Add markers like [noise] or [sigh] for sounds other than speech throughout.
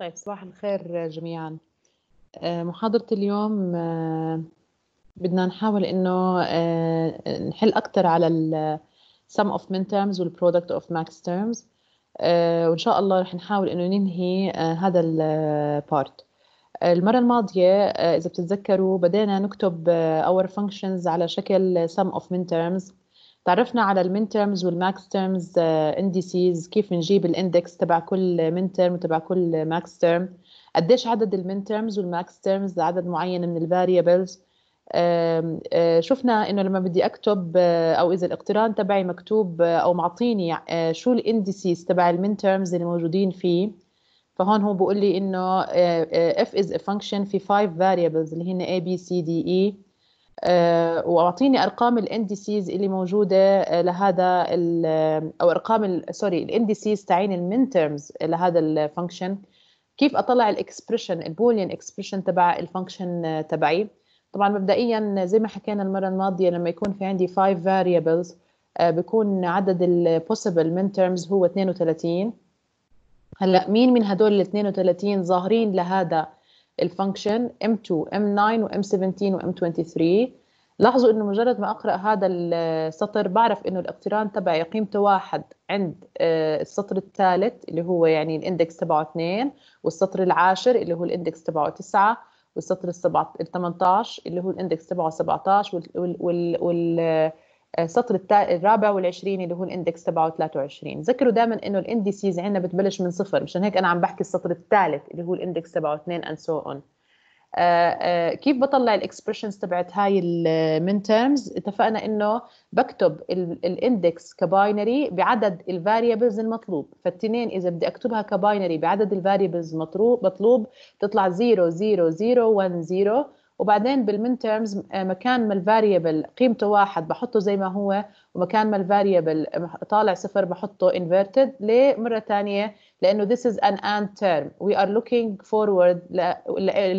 طيب صباح الخير جميعا آه، محاضرة اليوم آه، بدنا نحاول انه آه، نحل اكثر على ال sum of min terms وال product of max terms وان شاء الله رح نحاول انه ننهي هذا البارت المرة الماضية إذا بتتذكروا بدينا نكتب our functions على شكل sum of min terms تعرفنا على المين تيرمز والماكس تيرمز انديسيز كيف بنجيب الاندكس تبع كل مين تيرم وتبع كل ماكس تيرم قديش عدد المين تيرمز والماكس تيرمز لعدد معين من الفاريبلز آه، شفنا انه لما بدي اكتب آه، او اذا الاقتران تبعي مكتوب آه، او معطيني شو الانديسيز تبع المين تيرمز اللي موجودين فيه فهون هو بيقول لي انه f is a function في 5 variables اللي هن a b c d e آه، واعطيني ارقام الانديسيز اللي موجوده آه، لهذا آه، او ارقام سوري الانديسيز تاعين المين تيرمز لهذا الفانكشن كيف اطلع الاكسبريشن البولين اكسبريشن تبع الفانكشن تبعي طبعا مبدئيا زي ما حكينا المره الماضيه لما يكون في عندي 5 variables بكون عدد البوسيبل من تيرمز هو 32 هلا مين من هدول ال 32 ظاهرين لهذا الفانكشن M2 M9 وM17 وM23 لاحظوا انه مجرد ما اقرا هذا السطر بعرف انه الاقتران تبعي قيمته واحد عند آه، السطر الثالث اللي هو يعني الاندكس تبعه 2 والسطر العاشر اللي هو الاندكس تبعه 9 والسطر ال 18 اللي هو الاندكس تبعه 17 وال, وال, وال, وال السطر آه، الرابع والعشرين اللي هو الاندكس تبعه 23 ذكروا دائما انه الانديسيز عندنا بتبلش من صفر مشان هيك انا عم بحكي السطر الثالث اللي هو الاندكس تبعه 2 اند سو اون كيف بطلع الاكسبريشنز تبعت هاي المين تيرمز اتفقنا انه بكتب الاندكس كباينري بعدد الفاريبلز المطلوب فالتنين اذا بدي اكتبها كباينري بعدد الفاريبلز مطلوب مطلوب تطلع 0 0 0 1 0 وبعدين بالمين تيرمز آه، مكان ما الفاريبل قيمته واحد بحطه زي ما هو ومكان ما الفاريبل طالع صفر بحطه انفيرتد ليه مرة ثانية لأنه this is an and term we are looking forward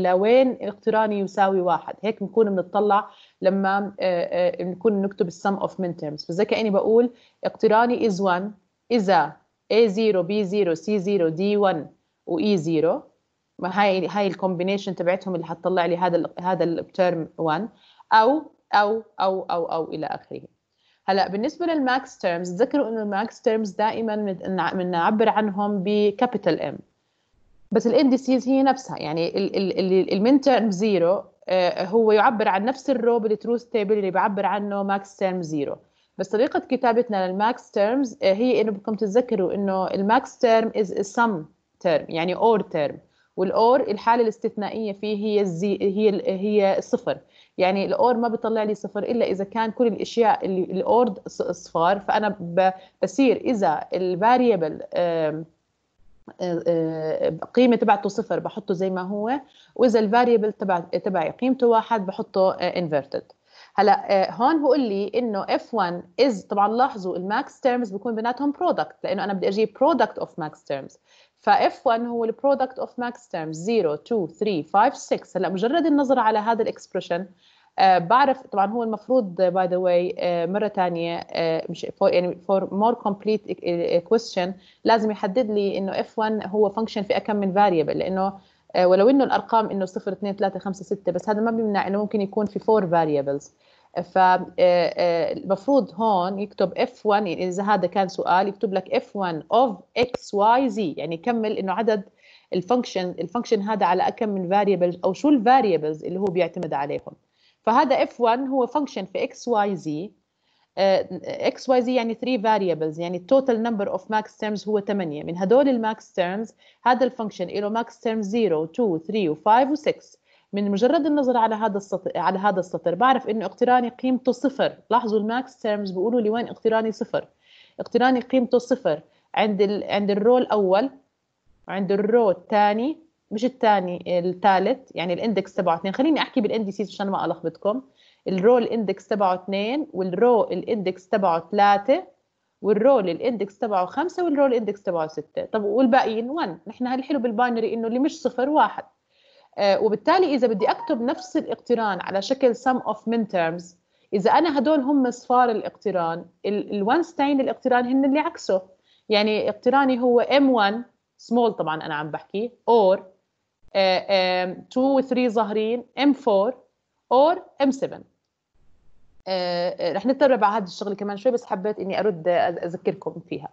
لوين اقتراني يساوي واحد هيك بنكون بنطلع لما آه، آه، بنكون نكتب السم اوف min تيرمز فزي كأني بقول اقتراني is 1 إذا A0 B0 C0 D1 و E0 ما هاي هاي الكومبينيشن تبعتهم اللي حتطلع لي هذا الـ هذا الترم 1 او او او او او الى اخره هلا بالنسبه للماكس تيرمز تذكروا انه الماكس تيرمز دائما بنعبر عنهم بكابيتال ام بس الانديسيز هي نفسها يعني المين تيرم زيرو آه، هو يعبر عن نفس الرو بالتروث تيبل اللي بعبر عنه ماكس تيرم زيرو بس طريقة كتابتنا للماكس آه، تيرمز هي انه بدكم تتذكروا انه الماكس تيرم از سم تيرم يعني اور تيرم والاور الحاله الاستثنائيه فيه هي الزي هي هي الصفر يعني الاور ما بيطلع لي صفر الا اذا كان كل الاشياء اللي الاور صفار فانا بصير اذا الفاريبل قيمه تبعته صفر بحطه زي ما هو واذا الفاريبل تبع تبعي قيمته واحد بحطه انفيرتد هلا هون هو لي انه اف 1 از طبعا لاحظوا الماكس تيرمز بيكون بيناتهم برودكت لانه انا بدي اجيب برودكت اوف ماكس تيرمز f 1 هو البرودكت اوف ماكس terms 0 2 3 5 6 هلا مجرد النظر على هذا الاكسبريشن آه بعرف طبعا هو المفروض باي ذا واي مره ثانيه آه مش for, يعني فور مور كومبليت كويستشن لازم يحدد لي انه اف 1 هو فانكشن في كم من فاريبل لانه آه ولو انه الارقام انه 0 2 3 5 6 بس هذا ما بيمنع انه ممكن يكون في 4 فاريبلز فالمفروض آه، آه، هون يكتب F1 يعني إذا هذا كان سؤال يكتب لك F1 of X Y Z يعني يكمل إنه عدد الفانكشن الفانكشن هذا على كم من فاريبل أو شو الفاريبلز اللي هو بيعتمد عليهم فهذا F1 هو فانكشن في X Y Z آه، X, Y, Z يعني 3 فاريبلز يعني التوتال نمبر اوف ماكس تيرمز هو 8 من هدول الماكس تيرمز هذا الفانكشن له ماكس تيرمز 0 2 3 و5 و6 من مجرد النظر على هذا السطر على هذا السطر بعرف انه اقتراني قيمته صفر لاحظوا الماكس تيرمز بيقولوا لي وين اقتراني صفر اقتراني قيمته صفر عند ال... عند الرو الاول عند الرو الثاني مش الثاني الثالث يعني الاندكس تبعه اثنين خليني احكي بالاندكسيز عشان ما الخبطكم الرو الاندكس تبعه اثنين والرو الاندكس تبعه ثلاثه والرول الاندكس تبعه خمسة والرول الاندكس تبعه ستة طب والباقيين 1 نحن هالحلو بالباينري انه اللي مش صفر واحد آه، وبالتالي اذا بدي اكتب نفس الاقتران على شكل sum of midterms اذا انا هدول هم صفار الاقتران ستاين الاقتران هن اللي عكسه يعني اقتراني هو m1 small طبعا انا عم بحكي or 2 آه، و 3 ظاهرين m4 or m7 آه، رح نتدرب على هذا الشغل كمان شوي بس حبيت اني ارد اذكركم فيها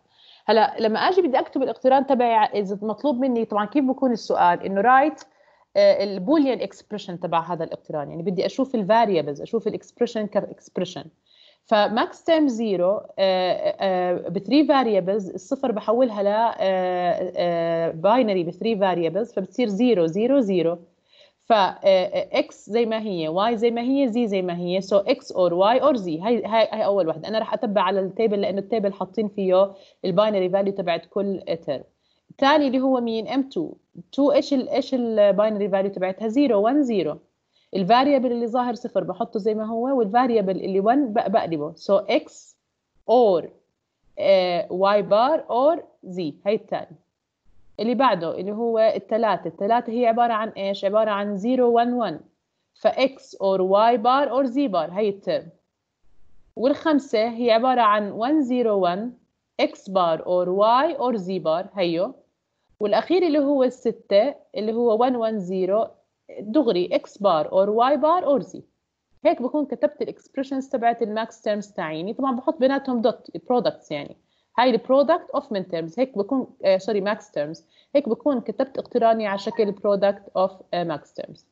هلا لما اجي بدي اكتب الاقتران تبعي اذا مطلوب مني طبعا كيف بكون السؤال انه رايت آه، البوليان اكسبريشن تبع هذا الاقتران يعني بدي اشوف الفاريبلز اشوف الاكسبريشن كاكسبريشن فماكس تيرم زيرو بثري فاريبلز الصفر بحولها ل باينري آه، آه، بثري فاريبلز فبتصير زيرو زيرو زيرو ف اكس زي ما هي واي زي ما هي زي زي ما هي سو اكس اور واي اور زي هاي هاي اول وحده انا راح اتبع على التيبل لانه التيبل حاطين فيه الباينري فاليو تبعت كل تيرم الثاني اللي هو مين M2 2 ايش ال ايش الباينري فاليو تبعتها 0 1 0 الفاريبل اللي ظاهر صفر بحطه زي ما هو والفاريبل اللي 1 بقلبه سو so x or واي بار اور زي هي الثاني اللي بعده اللي هو الثلاثة الثلاثة هي عبارة عن ايش عبارة عن 0 1 1 x اور واي بار اور زي بار هي الترم والخمسة هي عبارة عن 1 0 1 x بار اور y اور z بار هيو والاخير اللي هو السته اللي هو 110 دغري اكس بار اور واي بار اور زي هيك بكون كتبت الاكسبريشنز تبعت الماكس تيرمز تاعيني طبعا بحط بيناتهم دوت برودكتس يعني هاي البرودكت اوف من تيرمز هيك بكون سوري ماكس تيرمز هيك بكون كتبت اقتراني على شكل برودكت اوف ماكس تيرمز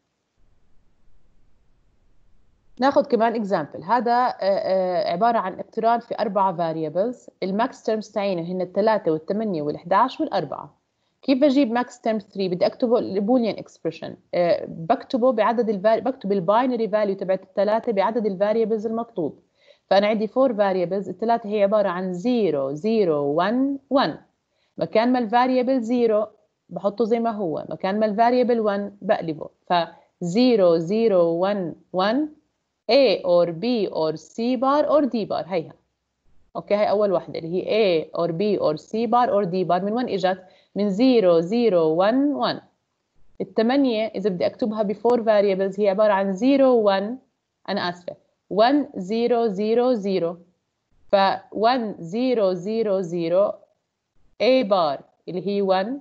ناخذ كمان اكزامبل هذا آه، آه، عباره عن اقتران في اربع فاريبلز الماكس تيرمز تاعينه هن الثلاثه والثمانيه وال11 والاربعه كيف بجيب ماكس تيرم 3 بدي اكتبه البوليان اكسبريشن آه، بكتبه بعدد الفال... بكتب الباينري فاليو تبعت الثلاثه بعدد الفاريبلز المطلوب فانا عندي 4 فاريبلز الثلاثه هي عباره عن 0 0 1 1 مكان ما الفاريبل 0 بحطه زي ما هو مكان ما الفاريبل 1 بقلبه ف 0 0 1 1 A or B or C bar or D bar هيها اوكي هي اول وحده اللي هي A or B or C bar or D bar من وين اجت من 0 0 1 1 الثمانية إذا بدي أكتبها بفور variables هي عبارة عن 0 1 أنا آسفة 1 0 0 0 ف 1 0 0 0 A bar اللي هي 1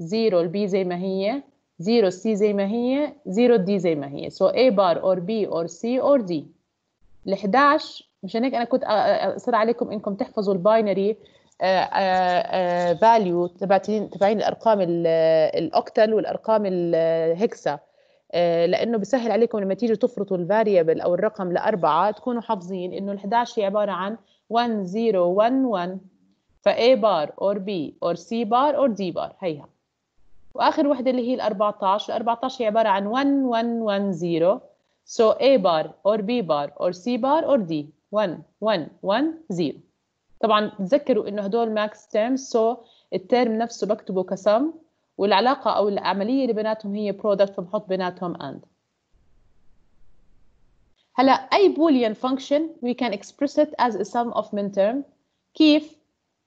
0 B زي ما هي 0 C زي ما هي 0 D زي ما هي so A bar or B or C or D ال 11 مشان هيك انا كنت اصر عليكم انكم تحفظوا الباينري فاليو آه، آه، آه، تبعين تبعين الارقام الاوكتل والارقام الهكسا لانه بسهل عليكم لما تيجوا تفرطوا الفاريبل او الرقم لاربعه تكونوا حافظين انه ال 11 هي عباره عن 1011 فاي بار اور بي اور سي بار اور دي بار هيها واخر وحده اللي هي ال 14 ال 14 هي عباره عن 1110 so A بار or B بار or C بار or D 1110 طبعا تذكروا انه هدول ماكس تيرمز سو التيرم نفسه بكتبه كسم والعلاقه او العمليه اللي بيناتهم هي برودكت فبحط بيناتهم اند هلا اي بوليان فانكشن وي كان express it as a sum of min كيف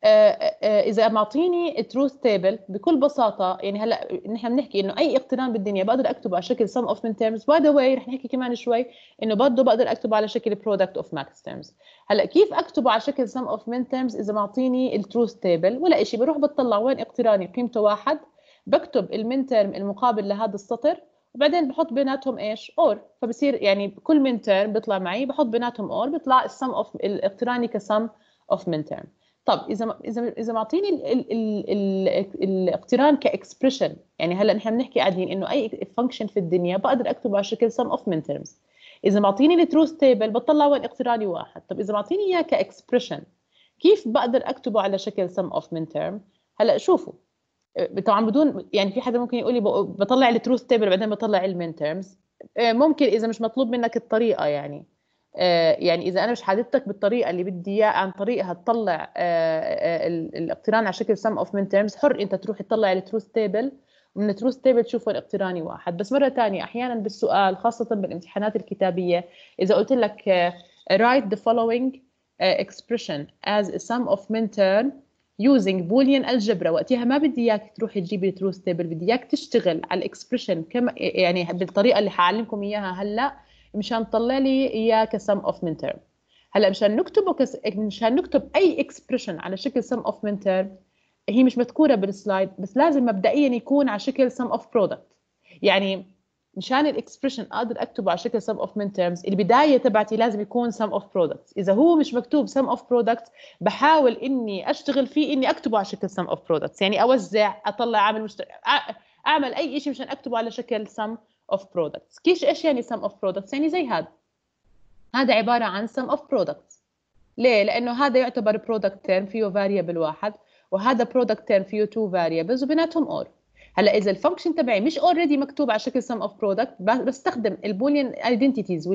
آه، آه، آه، اذا معطيني تروث تيبل بكل بساطه يعني هلا نحن بنحكي انه اي اقتران بالدنيا بقدر اكتبه على شكل سم اوف من تيرمز باي ذا واي رح نحكي كمان شوي انه برضه بقدر اكتبه على شكل برودكت اوف ماكس تيرمز هلا كيف اكتبه على شكل سم اوف من تيرمز اذا معطيني التروث تيبل ولا شيء بروح بطلع وين اقتراني قيمته واحد بكتب المين تيرم المقابل لهذا السطر وبعدين بحط بيناتهم ايش؟ اور فبصير يعني كل من تيرم بيطلع معي بحط بيناتهم اور بيطلع السم اوف الاقتراني كسم اوف من تيرم طب اذا اذا اذا معطيني الاقتران كاكسبريشن يعني هلا نحن بنحكي قاعدين انه اي فانكشن في الدنيا بقدر اكتبه على شكل سم اوف من تيرمز اذا معطيني التروث تيبل بطلع وين اقتراني واحد طب اذا معطيني اياه كاكسبريشن كيف بقدر اكتبه على شكل سم اوف من تيرم هلا شوفوا آه، طبعا بدون يعني في حدا ممكن يقول لي بطلع التروث تيبل بعدين بطلع المين تيرمز آه، ممكن اذا مش مطلوب منك الطريقه يعني آه، يعني اذا انا مش حددتك بالطريقه اللي بدي اياها عن طريقها تطلع الاقتران آه، آه، على شكل سم اوف من تيرمز حر انت تروح تطلع التروث تيبل ومن التروث تيبل تشوف وين اقتراني واحد بس مره ثانيه احيانا بالسؤال خاصه بالامتحانات الكتابيه اذا قلت لك write the following expression as a sum of min term using boolean algebra وقتها ما بدي اياك تروحي تجيبي التروث تيبل بدي اياك تشتغل على الاكسبريشن كم يعني بالطريقه اللي حعلمكم اياها هلا مشان تطلع لي اياه كسم اوف من تيرم هلا مشان نكتبه كس... مشان نكتب اي اكسبريشن على شكل سم اوف من تيرم هي مش مذكوره بالسلايد بس لازم مبدئيا يكون على شكل سم اوف برودكت يعني مشان الاكسبريشن اقدر اكتبه على شكل سم اوف من تيرمز البدايه تبعتي لازم يكون سم اوف برودكت اذا هو مش مكتوب سم اوف برودكت بحاول اني اشتغل فيه اني اكتبه على شكل سم اوف برودكت يعني اوزع اطلع اعمل مشترك اعمل اي شيء مشان اكتبه على شكل سم of products كيش ايش يعني sum of products يعني زي هذا هذا عبارة عن sum of products ليه لأنه هذا يعتبر product term فيه variable واحد وهذا product term فيه two variables وبيناتهم or هلا اذا الفانكشن تبعي مش اوريدي مكتوب على شكل سم اوف برودكت بستخدم البوليان ايدنتيتيز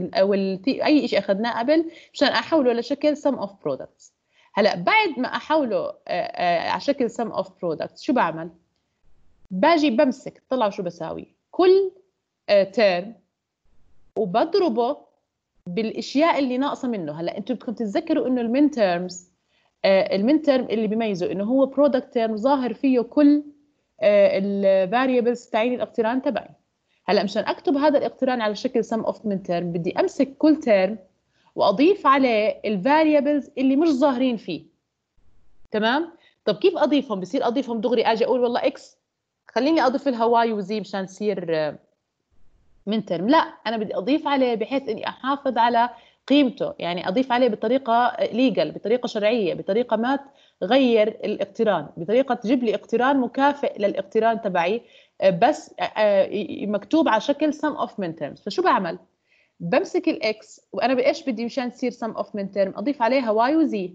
اي شيء اخذناه قبل مشان احوله لشكل سم اوف برودكتس هلا بعد ما احوله آه، آه، على شكل سم اوف برودكتس شو بعمل باجي بمسك طلعوا شو بساوي كل تيرم آه، وبضربه بالاشياء اللي ناقصه منه هلا انتم بدكم تتذكروا انه المين تيرمز آه، المين تيرم اللي بيميزه انه هو برودكت تيرم ظاهر فيه كل آه، الفاريبلز تاعين الاقتران تبعي هلا مشان اكتب هذا الاقتران على شكل سم اوف مين تيرم بدي امسك كل تيرم واضيف عليه الفاريبلز اللي مش ظاهرين فيه تمام طب كيف اضيفهم بصير اضيفهم دغري اجي اقول والله اكس خليني اضيف واي وزي مشان تصير من ترم لا انا بدي اضيف عليه بحيث اني احافظ على قيمته يعني اضيف عليه بطريقه ليجل بطريقه شرعيه بطريقه ما تغير الاقتران بطريقه تجيب لي اقتران مكافئ للاقتران تبعي بس مكتوب على شكل sum of midterms فشو بعمل بمسك الاكس وانا بايش بدي مشان تصير sum of ترم اضيف عليها واي وزي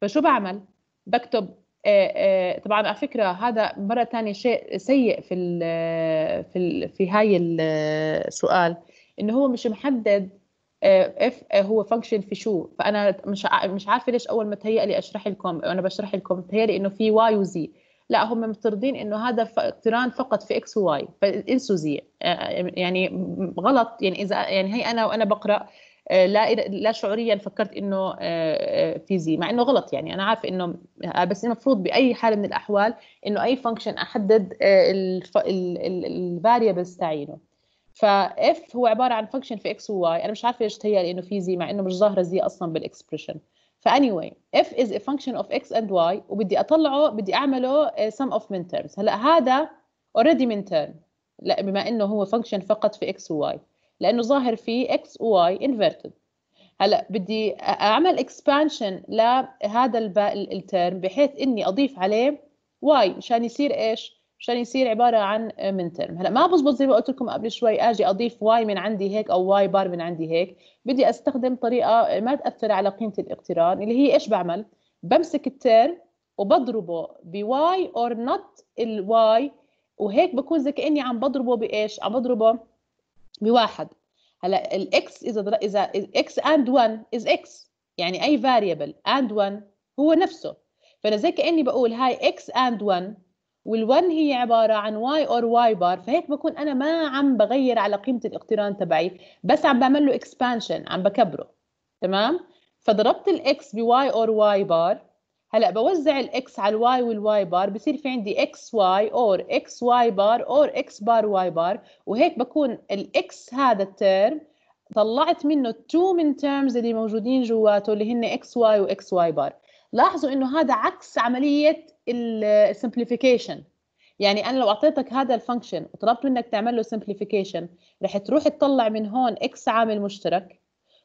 فشو بعمل بكتب آه، آه، طبعا على فكره هذا مره ثانيه شيء سيء في ال في ال في هاي السؤال آه، انه هو مش محدد اف هو فانكشن في شو فانا مش مش عارفه ليش اول ما تهيأ لي اشرح لكم وانا بشرح لكم تهيأ لي انه في واي وزي لا هم مفترضين انه هذا اقتران فقط في اكس وواي فانسوا زي يعني غلط يعني اذا يعني هي انا وانا بقرا آه، لا لا شعوريا فكرت انه آه، آه، فيزي مع انه غلط يعني انا عارف انه بس المفروض باي حاله من الاحوال انه اي فانكشن احدد الفاريبلز تاعينه فاف هو عباره عن فانكشن في اكس وواي انا مش عارفه ليش تهيأ لي انه فيزي مع انه مش ظاهره زي اصلا بالاكسبريشن واي اف از ا فانكشن اوف اكس اند واي وبدي اطلعه بدي اعمله سم اوف من تيرمز هلا هذا اوريدي من تيرم لا بما انه هو فانكشن فقط في اكس وواي لانه ظاهر فيه اكس وواي انفيرتد هلا بدي اعمل اكسبانشن لهذا الترم بحيث اني اضيف عليه واي مشان يصير ايش؟ مشان يصير عباره عن من ترم هلا ما بزبط زي ما قلت لكم قبل شوي اجي اضيف واي من عندي هيك او واي بار من عندي هيك بدي استخدم طريقه ما تاثر على قيمه الاقتران اللي هي ايش بعمل بمسك الترم وبضربه بواي اور نوت الواي وهيك بكون زي كاني عم بضربه بايش عم بضربه بواحد هلا الاكس اذا در... اذا اكس اند 1 از اكس يعني اي فاريبل اند 1 هو نفسه فانا زي كاني بقول هاي اكس اند 1 وال1 هي عباره عن واي اور واي بار فهيك بكون انا ما عم بغير على قيمه الاقتران تبعي بس عم بعمل له اكسبانشن عم بكبره تمام فضربت الاكس بواي اور واي بار هلا بوزع الاكس على الواي والواي بار بصير في عندي اكس واي اور اكس واي بار اور اكس بار واي بار وهيك بكون الاكس هذا الترم طلعت منه التو من تيرمز اللي موجودين جواته اللي هن اكس واي واكس واي بار لاحظوا انه هذا عكس عمليه السمبليفيكيشن يعني انا لو اعطيتك هذا الفانكشن وطلبت منك تعمل له سمبليفيكيشن رح تروح تطلع من هون اكس عامل مشترك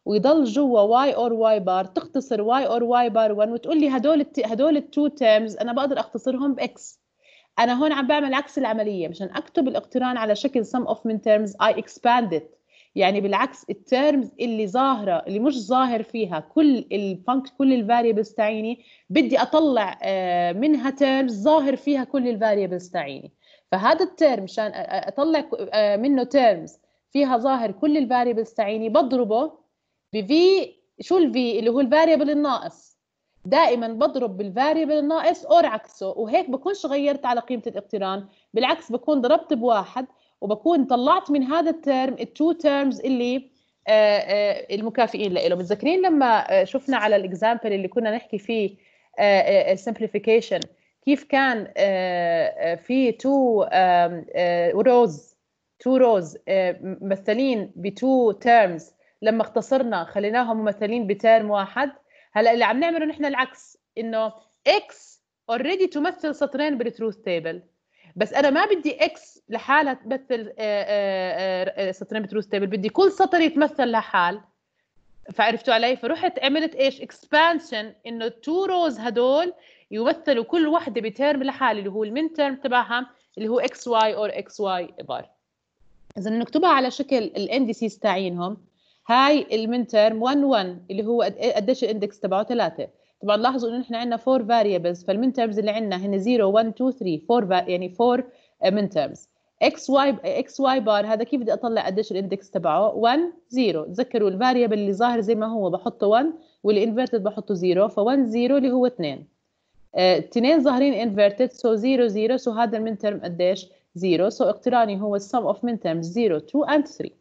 ويضل جوا واي اور واي بار تختصر واي اور واي بار 1 وتقول لي هدول الت... هدول التو تيرمز انا بقدر اختصرهم باكس انا هون عم بعمل عكس العمليه مشان اكتب الاقتران على شكل سم اوف من تيرمز اي اكسباند ات يعني بالعكس التيرمز اللي ظاهره اللي مش ظاهر فيها كل الفانك كل الفاريبلز تاعيني بدي اطلع آه، منها تيرمز ظاهر فيها كل الفاريبلز تاعيني فهذا التيرم مشان اطلع آه، منه تيرمز فيها ظاهر كل الفاريبلز تاعيني بضربه بفي شو الفي اللي هو الفاريبل الناقص دائما بضرب بالفاريبل الناقص اور عكسه وهيك بكونش غيرت على قيمه الاقتران بالعكس بكون ضربت بواحد وبكون طلعت من هذا الترم التو تيرمز اللي آه، آه، المكافئين له متذكرين لما آه، شفنا على الاكزامبل اللي كنا نحكي فيه السمبليفيكيشن كيف كان في تو روز تو روز مثلين بتو تيرمز لما اختصرنا خليناهم ممثلين بترم واحد هلا اللي عم نعمله نحن العكس انه اكس اوريدي تمثل سطرين بالتروث تيبل بس انا ما بدي اكس لحالها تمثل آه، آه، آه، سطرين بالتروث تيبل بدي كل سطر يتمثل لحال فعرفتوا علي فرحت عملت ايش اكسبانشن انه التو روز هدول يمثلوا كل وحده بترم لحال اللي هو المين ترم تبعها اللي هو اكس واي اور اكس واي بار اذا نكتبها على شكل الانديسيز تاعينهم هاي المين تيرم 1 1 اللي هو قديش الاندكس تبعه 3 طبعا لاحظوا انه احنا عندنا 4 variables فالمين تيرمز اللي عندنا هن 0 1 2 3 4 يعني 4 آه، مين تيرمز اكس واي اكس واي بار هذا كيف بدي اطلع قديش الاندكس تبعه 1 0 تذكروا الفاريبل اللي ظاهر زي ما هو بحطه 1 والانفيرتد بحطه 0 ف 1 0 اللي هو 2 اثنين uh, ظاهرين انفيرتد سو 0 0 سو هذا المين تيرم قديش 0 سو اقتراني هو السم اوف مين تيرمز 0 2 اند 3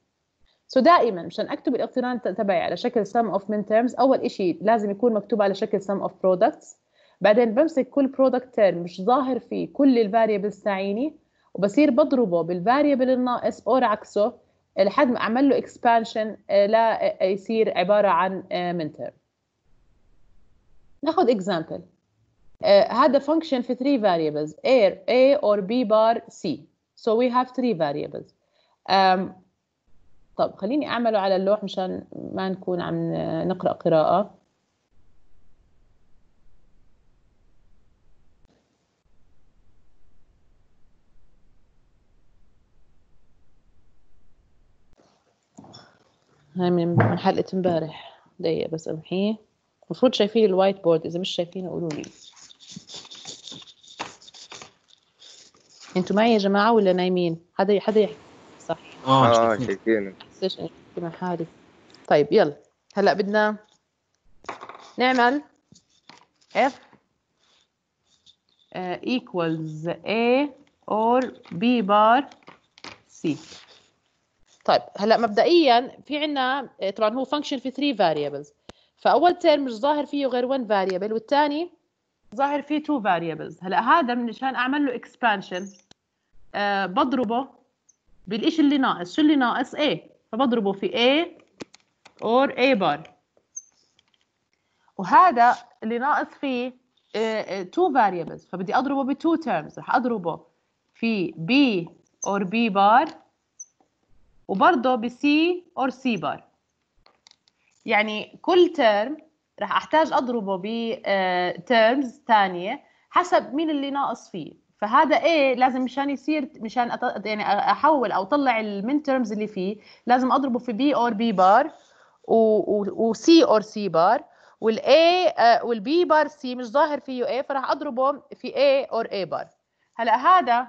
سو دائما مشان اكتب الاقتران تبعي على شكل sum of min terms اول شيء لازم يكون مكتوب على شكل sum of products بعدين بمسك كل برودكت تيرم مش ظاهر فيه كل الفاريبلز تاعيني وبصير بضربه بالفاريبل الناقص او عكسه لحد ما اعمل له اكسبانشن آه، لا آه، آه، يصير عباره عن من تيرم ناخذ اكزامبل هذا فانكشن في 3 variables a a or b bar c so we have 3 variables um, طب خليني أعمله على اللوح مشان ما نكون عم نقرأ قراءة هاي من حلقة امبارح دقيقة بس أمحيه المفروض شايفين الوايت بورد إذا مش شايفينه قولوا لي انتوا معي يا جماعة ولا نايمين؟ حدا حدا يحكي صح اه, آه، شايفينه ليش انا مع حالي طيب يلا هلا بدنا نعمل if ايكوالز equals a or b bar c طيب هلا مبدئيا في عنا آه، طبعا هو فانكشن في 3 فاريبلز فاول تيرم مش ظاهر فيه غير 1 فاريبل والثاني ظاهر فيه 2 فاريبلز هلا هذا منشان اعمل له اكسبانشن أه بضربه بالشيء اللي ناقص شو اللي ناقص a فبضربه في A or A بار وهذا اللي ناقص فيه آه، آه، two variables فبدي اضربه two terms رح اضربه في B or B بار وبرضه ب C or C بار يعني كل term رح احتاج اضربه ب آه، terms ثانيه حسب مين اللي ناقص فيه فهذا ايه لازم مشان يصير مشان يعني احول او اطلع المنترمز اللي فيه لازم اضربه في بي اور بي بار وسي اور سي بار والاي والبي بار سي مش ظاهر فيه اي فراح اضربه في اي اور اي بار هلا هذا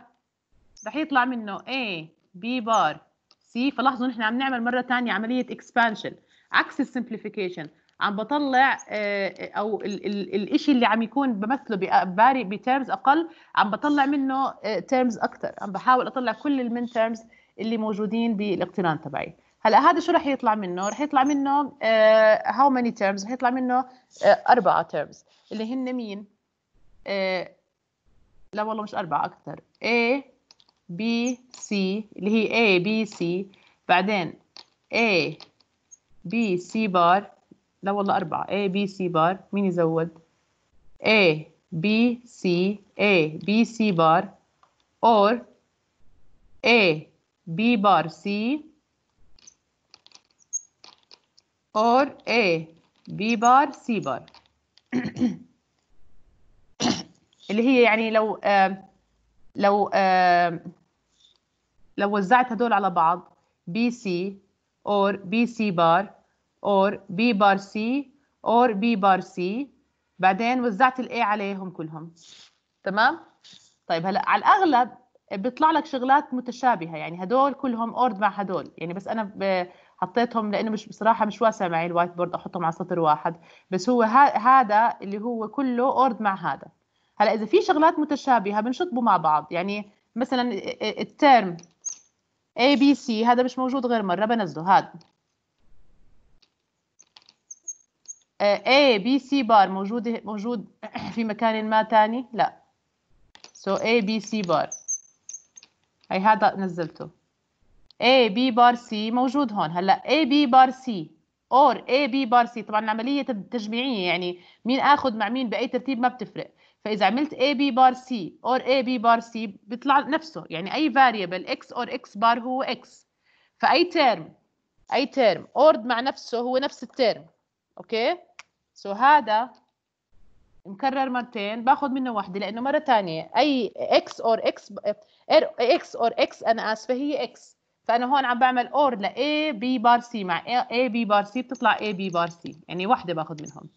رح يطلع منه اي بي بار سي فلاحظوا نحن عم نعمل مره ثانيه عمليه اكسبانشن عكس السمبليفيكيشن عم بطلع آه، او الشيء اللي عم يكون بمثله باري بتيرمز اقل عم بطلع منه تيرمز آه، اكثر عم بحاول اطلع كل المين تيرمز اللي موجودين بالاقتران تبعي هلا هذا شو رح يطلع منه رح يطلع منه هاو ماني تيرمز رح يطلع منه آه، اربعه تيرمز اللي هن مين لا والله مش اربعه اكثر A B C اللي هي A B C بعدين A B C بار لا والله أربعة A B C بار مين يزود A B C A B C بار or A B بار C or A B بار C بار [coughs] اللي هي يعني لو آه لو آه لو وزعت هدول على بعض B C or B C بار اور بي بار سي اور بي بار سي بعدين وزعت الاي عليهم كلهم تمام طيب هلا على الاغلب بيطلع لك شغلات متشابهه يعني هدول كلهم اورد مع هدول يعني بس انا حطيتهم لانه مش بصراحه مش واسع معي الوايت بورد احطهم على سطر واحد بس هو هذا اللي هو كله اورد مع هذا هلا اذا في شغلات متشابهه بنشطبوا مع بعض يعني مثلا الترم اي بي سي هذا مش موجود غير مره بنزله هذا A B C بار موجود موجود [clears throat] في مكان ما تاني لا so A B C بار هاي هذا نزلته A B بار C موجود هون هلا A B بار C or A B بار C طبعا العملية تجميعية يعني مين آخذ مع مين بأي ترتيب ما بتفرق فإذا عملت A B بار C or A B بار C بيطلع نفسه يعني أي variable X or X بار هو X فأي term أي term ord مع نفسه هو نفس الترم أوكي okay? سو so هذا مكرر مرتين باخذ منه واحده لانه مره ثانيه اي اكس اور اكس اكس اور اكس انا اسفه هي اكس فانا هون عم بعمل اور ل اي بي بار سي مع اي بي بار سي بتطلع اي بي بار سي يعني واحده باخذ منهم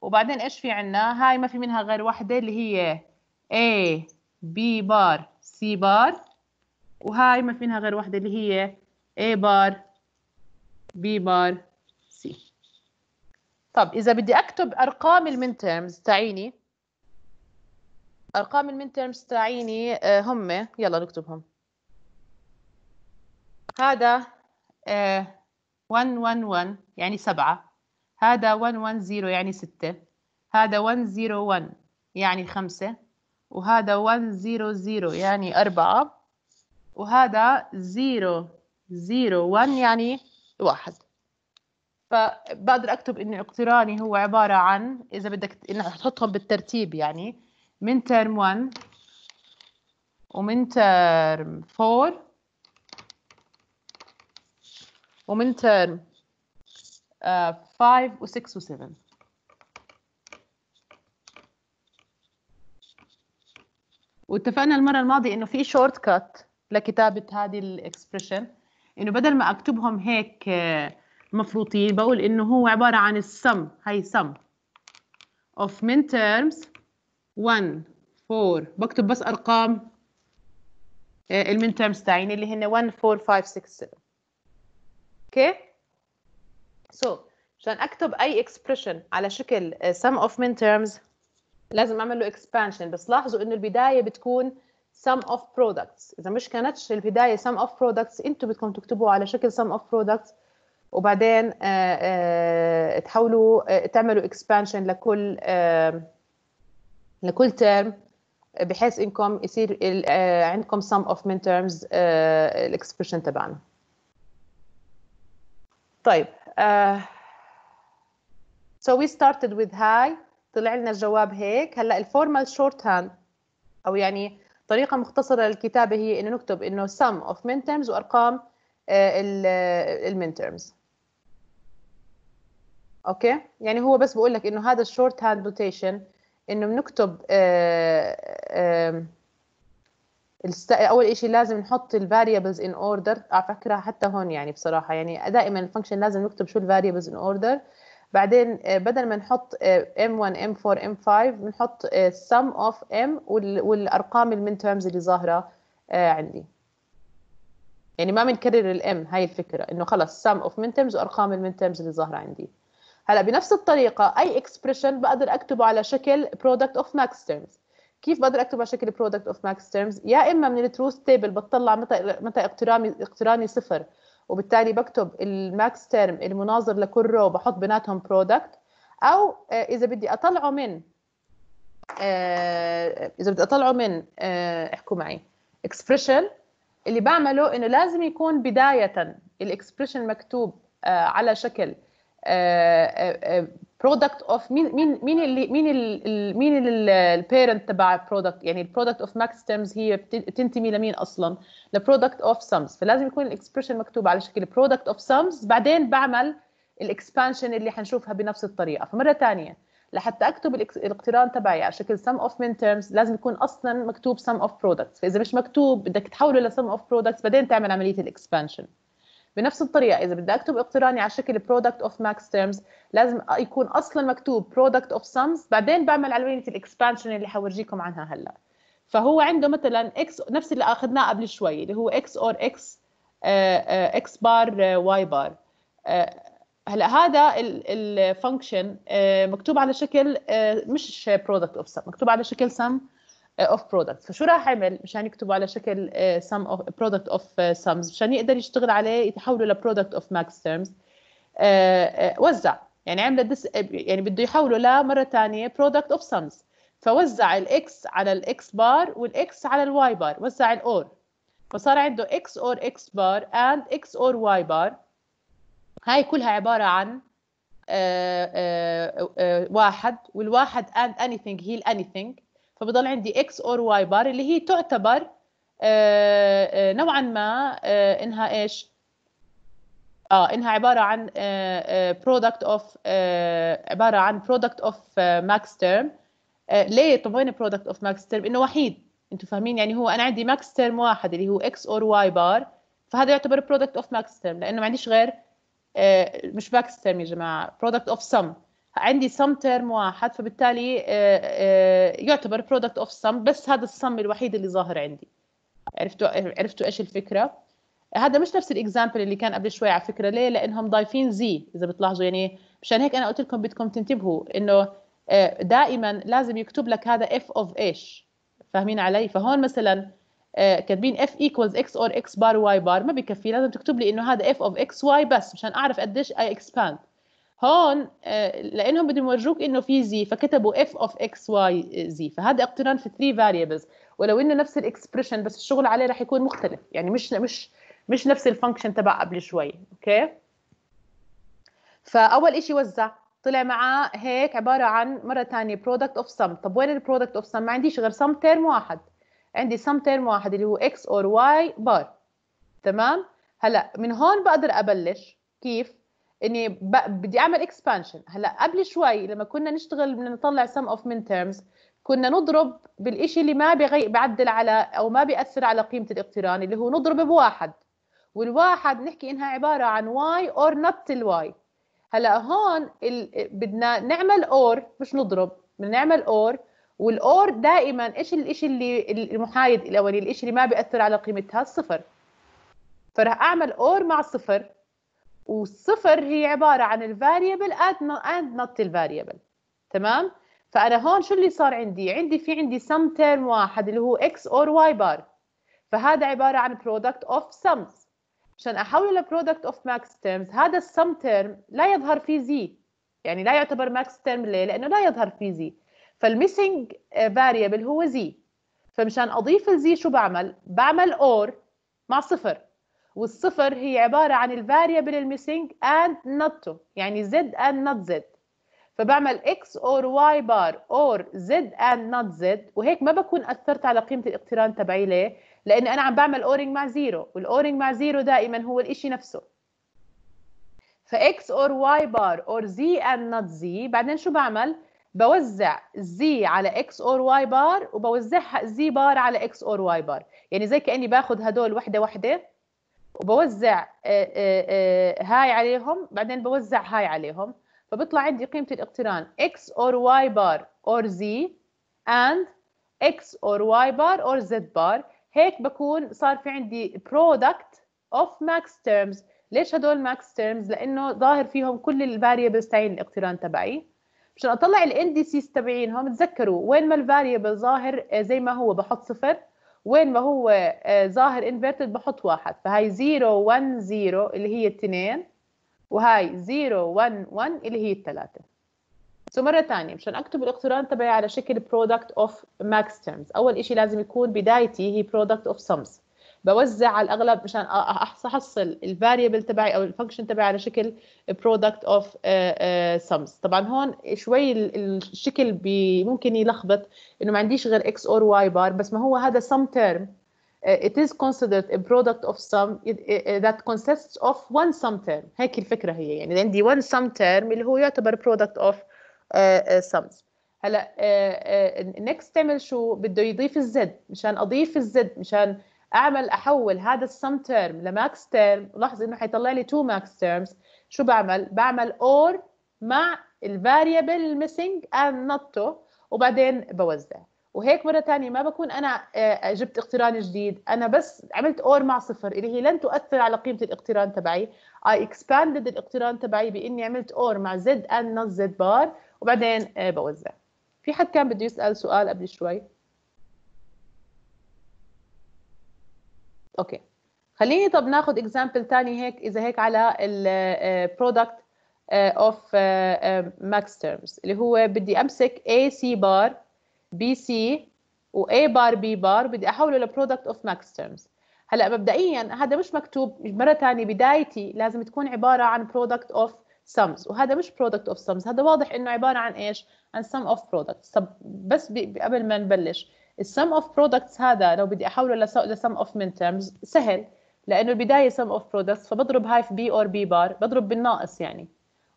وبعدين ايش في عندنا هاي ما في منها غير واحده اللي هي اي بي بار سي بار وهاي ما في منها غير واحده اللي هي اي بار بي بار طب اذا بدي اكتب ارقام المين تيرمز تعيني ارقام المين تيرمز تعيني آه، هم يلا نكتبهم هذا 111 آه، يعني سبعة هذا 110 يعني ستة هذا 101 يعني خمسة وهذا 100 يعني أربعة وهذا 001 يعني واحد فبقدر اكتب انه اقتراني هو عباره عن اذا بدك انك تحطهم بالترتيب يعني من ترم 1 ومن ترم 4 ومن ترم 5 و6 و7 واتفقنا المره الماضيه انه في شورت كات لكتابه هذه الاكسبريشن انه بدل ما اكتبهم هيك آه، مفروطين بقول إنه هو عبارة عن السم هي سم of min terms 1 4 بكتب بس أرقام آه، المين terms تاعين اللي هن 1 4 5 6 7 اوكي سو عشان اكتب اي expression على شكل آه، sum of min terms لازم اعمل له expansion بس لاحظوا انه البدايه بتكون sum of products اذا مش كانتش البدايه sum of products انتوا بدكم تكتبوه على شكل sum of products وبعدين آه، آه، تحولوا آه، تعملوا اكسبانشن لكل لكل ترم بحيث انكم يصير عندكم sum of من ترمز الاكسبريشن تبعنا طيب سو so we started with طلع لنا الجواب هيك هلا الفورمال شورت هاند او يعني طريقه مختصره للكتابه هي انه نكتب انه sum of من ترمز وارقام المين تيرمز اوكي يعني هو بس بقول لك انه هذا الشورت هاند نوتيشن انه بنكتب آه، آه، اول شيء لازم نحط الفاريبلز ان اوردر على فكره حتى هون يعني بصراحه يعني دائما الفانكشن لازم نكتب شو الفاريبلز ان اوردر بعدين آه، بدل ما نحط m1 m4 m5 بنحط sum of m والارقام المين تيرمز اللي ظاهره عندي يعني ما بنكرر الام هاي الفكره انه خلص sum of min terms وارقام المين تيرمز اللي ظاهره عندي هلا بنفس الطريقه اي اكسبريشن بقدر اكتبه على شكل برودكت اوف ماكس تيرمز كيف بقدر اكتبه على شكل برودكت اوف ماكس تيرمز يا اما من التروث تيبل بطلع متى متى اقتراني اقتراني صفر وبالتالي بكتب الماكس تيرم المناظر لكل رو بحط بيناتهم برودكت او آه، اذا بدي اطلعه من آه، اذا بدي اطلعه من آه، احكوا معي اكسبريشن اللي بعمله انه لازم يكون بدايه الاكسبريشن مكتوب على شكل برودكت آه، اوف آه، آه، مين مين مين اللي مين ال مين البيرنت تبع البرودكت يعني البرودكت اوف ماكس تيرمز هي بتنتمي لمين اصلا لبرودكت اوف سمز فلازم يكون الاكسبرشن مكتوب على شكل برودكت اوف سمز بعدين بعمل الاكسبانشن اللي حنشوفها بنفس الطريقه فمره ثانيه لحتى اكتب الاقتران تبعي على شكل سم اوف min تيرمز لازم يكون اصلا مكتوب سم اوف برودكتس فاذا مش مكتوب بدك تحوله ل اوف برودكتس بعدين تعمل عمليه الاكسبانشن بنفس الطريقه اذا بدي اكتب اقتراني على شكل برودكت اوف ماكس تيرمز لازم يكون اصلا مكتوب برودكت اوف سمز بعدين بعمل عمليه الاكسبانشن اللي حورجيكم عنها هلا فهو عنده مثلا اكس نفس اللي اخذناه قبل شوي اللي هو اكس اور اكس اكس بار واي بار هلا هذا الفانكشن آه، مكتوب على شكل آه، مش برودكت اوف سم مكتوب على شكل سم اوف برودكت فشو راح اعمل مشان يكتبه على شكل سم اوف برودكت اوف سمز مشان يقدر يشتغل عليه يتحوله لبرودكت اوف ماكس تيرمز وزع يعني عمل دس آه، يعني بده يحوله لمره ثانيه برودكت اوف سمز فوزع الاكس على الاكس بار والاكس على الواي بار وزع الاور فصار عنده اكس اور اكس بار اند اكس اور واي بار هاي كلها عباره عن آآ آه، آآ آه، آآ واحد والواحد اند anything هي anything فبضل عندي اكس اور واي بار اللي هي تعتبر آه، آه، نوعا ما آه، انها ايش اه انها عباره عن برودكت اوف عباره عن برودكت اوف ماكس تيرم ليه طب وين برودكت اوف ماكس تيرم انه وحيد انتم فاهمين يعني هو انا عندي ماكس تيرم واحد اللي هو اكس اور واي بار فهذا يعتبر برودكت اوف ماكس تيرم لانه ما عنديش غير مش ماكس تيرم يا جماعه برودكت اوف سم عندي سم تيرم واحد فبالتالي آه، آه، يعتبر برودكت اوف سم بس هذا السم الوحيد اللي ظاهر عندي عرفتوا عرفتوا ايش الفكره هذا مش نفس الاكزامبل اللي كان قبل شوي على فكره ليه لانهم ضايفين زي اذا بتلاحظوا يعني مشان هيك انا قلت لكم بدكم تنتبهوا انه آه، دائما لازم يكتب لك هذا اف اوف ايش فاهمين علي فهون مثلا كاتبين اف ايكوالز اكس اور اكس بار واي بار ما بكفي لازم تكتب لي انه هذا اف اوف اكس واي بس مشان اعرف قديش اي اكسباند هون آه، لانهم بدهم يورجوك انه في زي فكتبوا اف اوف اكس واي زي فهذا اقتران في 3 فاريبلز ولو انه نفس الاكسبريشن بس الشغل عليه راح يكون مختلف يعني مش مش مش نفس الفانكشن تبع قبل شوي اوكي فاول شيء وزع طلع معاه هيك عباره عن مره ثانيه برودكت اوف سم طب وين البرودكت اوف سم ما عنديش غير سم تيرم واحد عندي سم تيرم واحد اللي هو اكس اور واي بار تمام هلا من هون بقدر ابلش كيف اني بدي اعمل اكسبانشن هلا قبل شوي لما كنا نشتغل بدنا نطلع سم اوف من تيرمز كنا نضرب بالشيء اللي ما بغي بعدل على او ما بياثر على قيمه الاقتران اللي هو نضرب بواحد والواحد نحكي انها عباره عن واي اور نوت الواي هلا هون ال... بدنا نعمل اور مش نضرب بدنا نعمل اور والاور دائما ايش الشيء اللي المحايد الاولي الشيء اللي ما بياثر على قيمتها الصفر فراح اعمل اور مع صفر والصفر هي عباره عن الفاريبل اند نوت الفاريبل تمام فانا هون شو اللي صار عندي عندي في عندي سم تيرم واحد اللي هو اكس اور واي بار فهذا عباره عن برودكت اوف سمز عشان احوله لبرودكت اوف ماكس تيرمز هذا السم تيرم لا يظهر في زي يعني لا يعتبر ماكس تيرم ليه لانه لا يظهر في زي فالميسنج variable هو زي فمشان اضيف الزي شو بعمل بعمل اور مع صفر والصفر هي عبارة عن variable الميسنج and not to يعني z and not z فبعمل x or y bar or z and not z وهيك ما بكون أثرت على قيمة الاقتران تبعي ليه؟ لأن أنا عم بعمل اورنج مع زيرو والاورنج مع زيرو دائما هو الإشي نفسه فx or y bar or z and not z بعدين شو بعمل؟ بوزع z على x or y bar وبوزعها z bar على x or y bar يعني زي كأني باخذ هدول وحدة وحدة وبوزع آه، آه، آه، هاي عليهم بعدين بوزع هاي عليهم فبيطلع عندي قيمة الاقتران x or y bar or z and x or y bar or z bar هيك بكون صار في عندي product of max terms ليش هدول ماكس terms لأنه ظاهر فيهم كل الفاريبلز تاعين الاقتران تبعي مشان أطلع الانديسيز تبعينهم تذكروا وين ما الفاريبل ظاهر زي ما هو بحط صفر وين ما هو آه، ظاهر انفيرتد بحط واحد فهي 0 1 0 اللي هي اثنين وهي 0 1 1 اللي هي الثلاثة سو مرة ثانية مشان اكتب الاقتران تبعي على شكل product of max terms اول اشي لازم يكون بدايتي هي product of sums بوزع على الاغلب مشان احصل الفاريبل تبعي او الفانكشن تبعي على شكل برودكت اوف سمز طبعا هون شوي الشكل ممكن يلخبط انه ما عنديش غير اكس اور واي بار بس ما هو هذا سم تيرم آه، it is considered a product of sum that consists of one sum term هيك الفكرة هي يعني عندي one sum term اللي هو يعتبر product of uh, sums هلا uh, next تعمل شو بده يضيف الزد مشان اضيف الزد مشان اعمل احول هذا السم تيرم لماكس تيرم لاحظ انه حيطلع لي تو ماكس تيرمز شو بعمل بعمل اور مع الفاريبل الميسنج اند نوتو وبعدين بوزع وهيك مره ثانيه ما بكون انا آه، جبت اقتران جديد انا بس عملت اور مع صفر اللي هي لن تؤثر على قيمه الاقتران تبعي اي اكسباندد الاقتران تبعي باني عملت اور مع زد اند نوت زد بار وبعدين آه، بوزع في حد كان بده يسال سؤال قبل شوي اوكي خليني طب ناخد اكزامبل ثاني هيك اذا هيك على البرودكت اوف ماكس تيرمز اللي هو بدي امسك اي سي بار بي سي واي بار بي بار بدي احوله لبرودكت اوف ماكس تيرمز هلا مبدئيا هذا مش مكتوب مره ثانيه بدايتي لازم تكون عباره عن برودكت اوف سمز وهذا مش برودكت اوف سمز هذا واضح انه عباره عن ايش عن سم اوف برودكتس طب بس قبل ما نبلش السم اوف برودكتس هذا لو بدي احوله لسم اوف من تيرمز سهل لانه البدايه سم اوف برودكتس فبضرب هاي في بي اور بي بار بضرب بالناقص يعني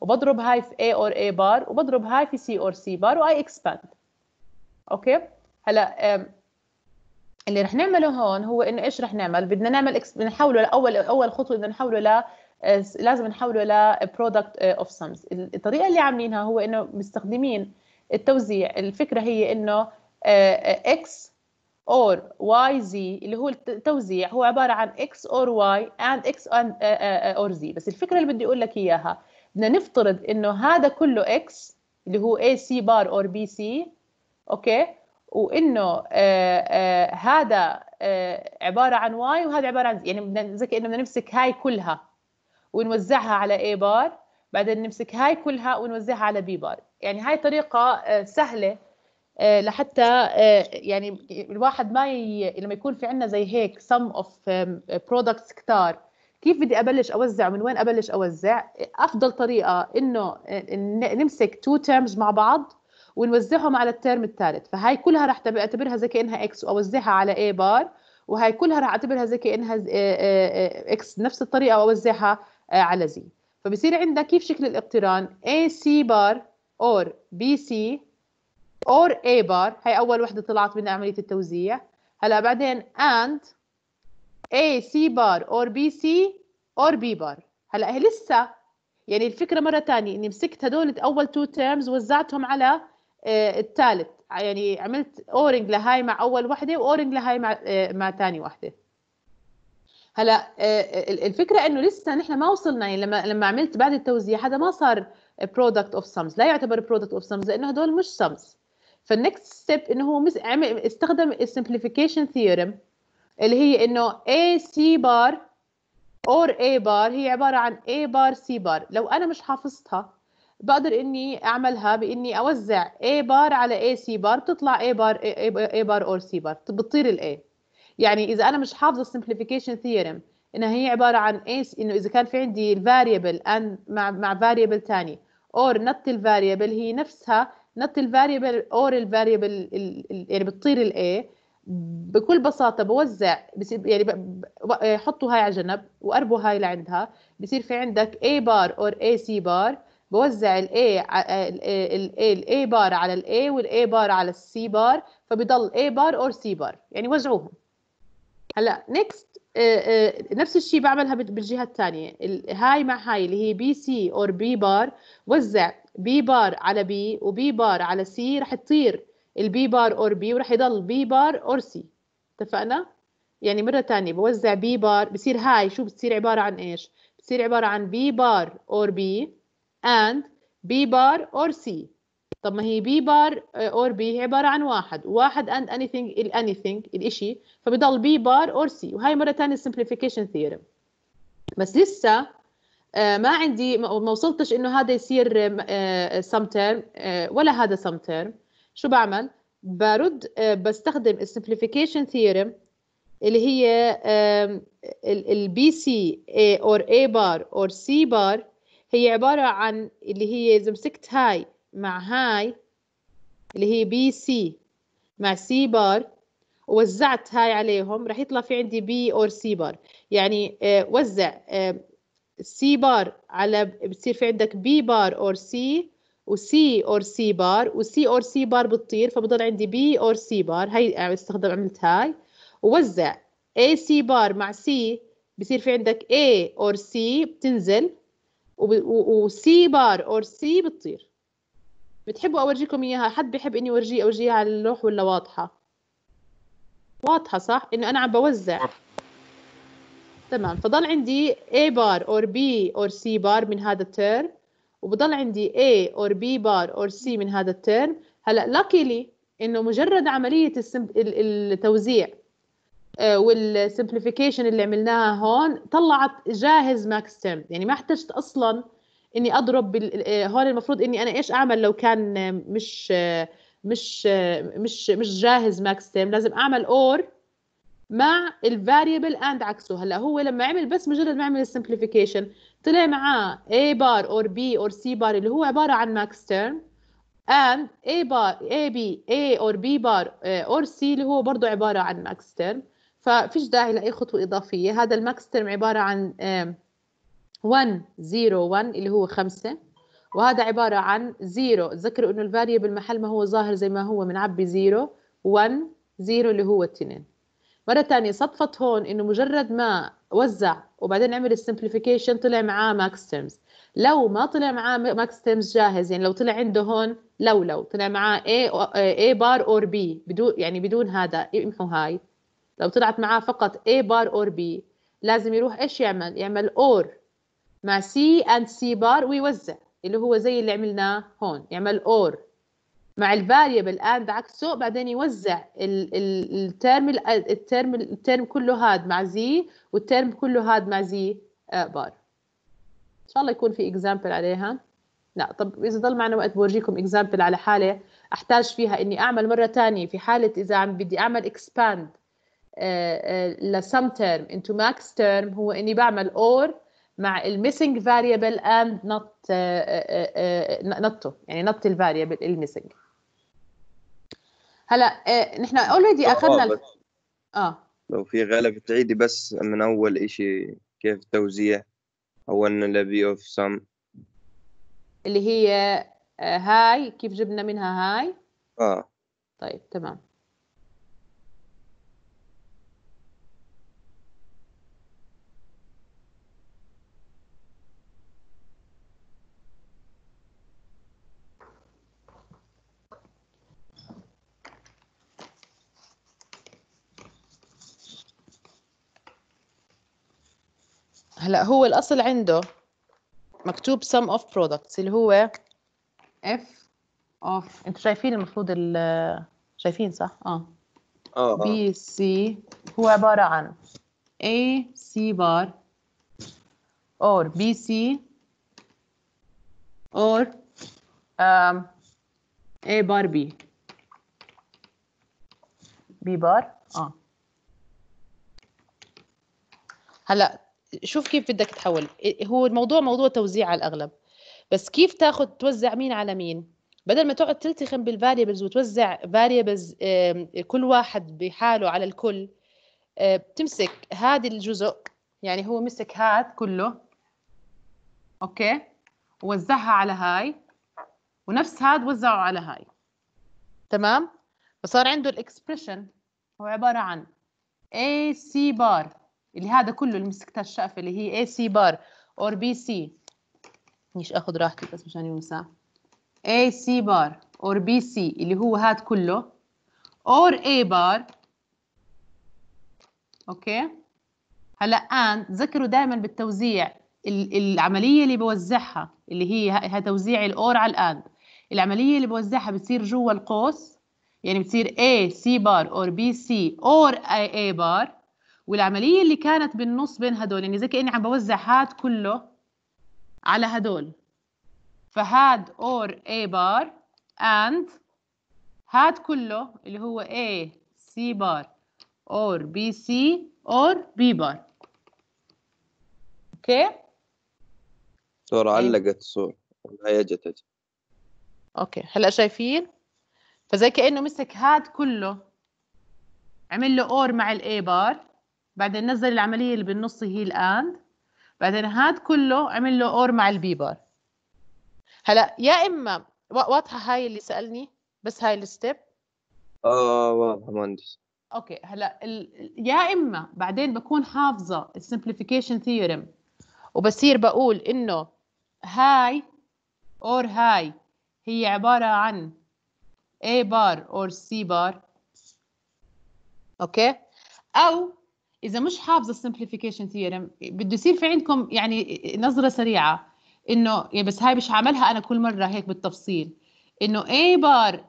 وبضرب هاي في اي اور اي بار وبضرب هاي في سي اور سي بار واي اكسباند اوكي هلا اللي رح نعمله هون هو انه ايش رح نعمل بدنا نعمل بدنا نحوله لاول اول خطوه بدنا نحوله ل آه، لازم نحوله ل product آه، of sums الطريقه اللي عاملينها هو انه مستخدمين التوزيع الفكره هي انه اكس اور واي زي اللي هو التوزيع هو عباره عن اكس اور واي اند اكس اور زي بس الفكره اللي بدي اقول لك اياها بدنا نفترض انه هذا كله اكس اللي هو اي سي بار اور بي سي اوكي وانه آه، آه، هذا آه، عباره عن واي وهذا عباره عن زي. يعني زي كانه بدنا نمسك هاي كلها ونوزعها على اي بار بعدين نمسك هاي كلها ونوزعها على بي بار يعني هاي طريقه سهله آه، لحتى آه، يعني الواحد ما ي... لما يكون في عندنا زي هيك سم اوف برودكتس كتار كيف بدي ابلش اوزع ومن وين ابلش اوزع افضل طريقه انه آه، نمسك تو تيرمز مع بعض ونوزعهم على الترم الثالث فهاي كلها رح اعتبرها زي كانها اكس واوزعها على اي بار وهي كلها رح اعتبرها زي كانها اكس نفس الطريقه واوزعها على زي فبصير عندك كيف شكل الاقتران اي سي بار اور بي سي اور اي بار هي اول وحده طلعت من عمليه التوزيع هلا بعدين اند اي سي بار اور بي سي اور بي بار هلا هي لسه يعني الفكره مره ثانيه اني مسكت هدول اول تو تيرمز وزعتهم على آه، الثالث يعني عملت اورنج لهاي مع اول وحده واورنج لهاي مع آه، مع ثاني وحده هلا آه، الفكره انه لسه نحن ما وصلنا يعني لما لما عملت بعد التوزيع هذا ما صار برودكت اوف سمز لا يعتبر برودكت اوف سمز لانه هدول مش سمز فالنكست ستيب انه هو مس... عمل استخدم السمبليفيكيشن ثيورم اللي هي انه A C بار اور A بار هي عباره عن A بار C بار لو انا مش حافظتها بقدر اني اعملها باني اوزع A بار على A C بار بتطلع A بار A بار اور C بار بتطير الاي A يعني اذا انا مش حافظه السمبليفيكيشن ثيورم انها هي عباره عن اي انه اذا كان في عندي الفاريبل ان مع مع فاريبل ثاني اور نت الفاريبل هي نفسها نط الفاريبل اور الفاريبل يعني بتطير الاي بكل بساطه بوزع بصير يعني بحطوا هاي على جنب وقربوا هاي لعندها بصير في عندك اي بار اور اي سي بار بوزع الاي الاي الاي بار على الاي والاي بار على السي بار فبضل اي بار اور سي بار يعني وزعوهم هلا نيكست نفس الشيء بعملها بالجهه الثانيه هاي مع هاي اللي هي بي سي اور بي بار وزع بي بار على بي وبي بار على سي رح تطير البي بار اور بي ورح يضل بي بار اور سي اتفقنا يعني مره ثانيه بوزع بي بار بصير هاي شو بتصير عباره عن ايش بتصير عباره عن بي بار اور بي اند بي بار اور سي طب ما هي بي بار اور بي هي عباره عن واحد واحد اند anything ال anything الاشي فبضل بي بار اور سي وهي مره ثانيه simplification theorem بس لسه آه، ما عندي ما وصلتش انه هذا يصير سم آه، تيرم آه، ولا هذا سم تيرم شو بعمل برد بستخدم السمبليفيكيشن ثيرم اللي هي البي سي اي اور اي بار اور سي بار هي عباره عن اللي هي اذا مسكت هاي مع هاي اللي هي بي سي مع سي بار ووزعت هاي عليهم راح يطلع في عندي بي اور سي بار يعني وزع سي بار على بتصير في عندك بي بار اور سي وسي اور سي بار وسي اور سي بار بتطير فبضل عندي بي اور سي بار هي استخدم عملت هاي ووزع اي سي بار مع سي بصير في عندك اي اور سي بتنزل وسي بار اور سي بتطير بتحبوا اورجيكم اياها حد بيحب اني اورجيه اورجيها على اللوح ولا واضحه واضحه صح انه انا عم بوزع تمام فضل عندي A بار or B or C بار من هذا الترم وبضل عندي A or B بار or C من هذا الترم هلا لاكيلي انه مجرد عمليه التوزيع آه، والسمبليفيكيشن اللي عملناها هون طلعت جاهز ماكس ترم يعني ما احتجت اصلا اني اضرب آه، هون المفروض اني انا ايش اعمل لو كان مش آه، مش مش مش جاهز ماكس تيرم لازم اعمل اور مع الفاريبل اند عكسه هلا هو لما عمل بس مجرد ما عمل السمبليفيكيشن طلع معاه A بار اور B اور C بار اللي هو عباره عن ماكس تيرم and A بار A B A اور B بار اور آه، C اللي هو برضه عباره عن ماكس تيرم ففيش داعي لاي خطوه اضافيه هذا الماكس تيرم عباره عن 1 0 1 اللي هو 5 وهذا عباره عن 0 تذكروا انه الفاريبل محل ما هو ظاهر زي ما هو بنعبي 0 1 0 اللي هو 2 مره ثانيه صدفت هون انه مجرد ما وزع وبعدين عمل السمبليفيكيشن طلع معاه ماكس تيرمز لو ما طلع معاه ماكس تيرمز جاهز يعني لو طلع عنده هون لو لو طلع معاه A A بار اور بي بدون يعني بدون هذا يمحو هاي لو طلعت معاه فقط A بار اور بي لازم يروح ايش يعمل يعمل اور مع سي اند سي بار ويوزع اللي هو زي اللي عملناه هون يعمل اور مع الفاريبل اند بعكسه بعدين يوزع الترم الترم الترم كله هاد مع زي والترم كله هاد مع زي بار آه، ان شاء الله يكون في اكزامبل عليها لا طب اذا ضل معنا وقت بورجيكم اكزامبل على حاله احتاج فيها اني اعمل مره ثانيه في حاله اذا عم بدي اعمل اكسباند سم تيرم انتو ماكس تيرم هو اني بعمل اور مع الميسنج فاريبل اند نوت نطه يعني نط الفاريبل الميسنج هلا آه، نحن اوريدي آه، آه، اخذنا اه, لو في غلب تعيدي بس من أول إشي كيف توزيع اولنا لبي أوف سم اللي هي هاي كيف جبنا منها هاي اه طيب تمام هلا هو الاصل عنده مكتوب sum of products اللي هو f of انتوا شايفين المفروض شايفين صح اه اه بي آه. سي هو عباره عن A C bar or c or um, A bar B B bar اه هلا شوف كيف بدك تحول هو الموضوع موضوع توزيع على الاغلب بس كيف تاخذ توزع مين على مين بدل ما تقعد تلتخم بالفاريبلز وتوزع فاريبلز كل واحد بحاله على الكل آه، بتمسك هذا الجزء يعني هو مسك هاد كله اوكي ووزعها على هاي ونفس هاد وزعه على هاي تمام فصار عنده الاكسبريشن هو عباره عن اي سي بار اللي هذا كله اللي مسكتها الشقفة اللي هي اي سي بار اور بي سي مش اخذ راحتي بس مشان ينسى اي سي بار اور بي سي اللي هو هاد كله اور اي بار اوكي هلا ان تذكروا دائما بالتوزيع العمليه اللي بوزعها اللي هي توزيع الاور على الان العمليه اللي بوزعها بتصير جوا القوس يعني بتصير اي سي بار اور بي سي اور اي بار والعمليه اللي كانت بالنص بين هدول يعني زي كاني عم بوزع هاد كله على هدول فهاد اور اي بار اند هاد كله اللي هو اي سي بار اور بي سي اور بي بار اوكي صور علقت صور هي اجت اوكي هلا شايفين فزي كانه مسك هاد كله عمل له اور مع الاي بار بعدين نزل العملية اللي بالنص هي الآن بعدين هاد كله عمل له اور مع البيبر هلا يا اما واضحه هاي اللي سالني بس هاي الستيب اه واضحه مهندس اوكي هلا ال... يا اما بعدين بكون حافظه السمبليفيكيشن ثيورم وبصير بقول انه هاي اور هاي هي عباره عن A بار اور C بار اوكي او اذا مش حافظه السمبليفيكيشن ثيرم بده يصير في عندكم يعني نظره سريعه انه يعني بس هاي مش عاملها انا كل مره هيك بالتفصيل انه A بار اور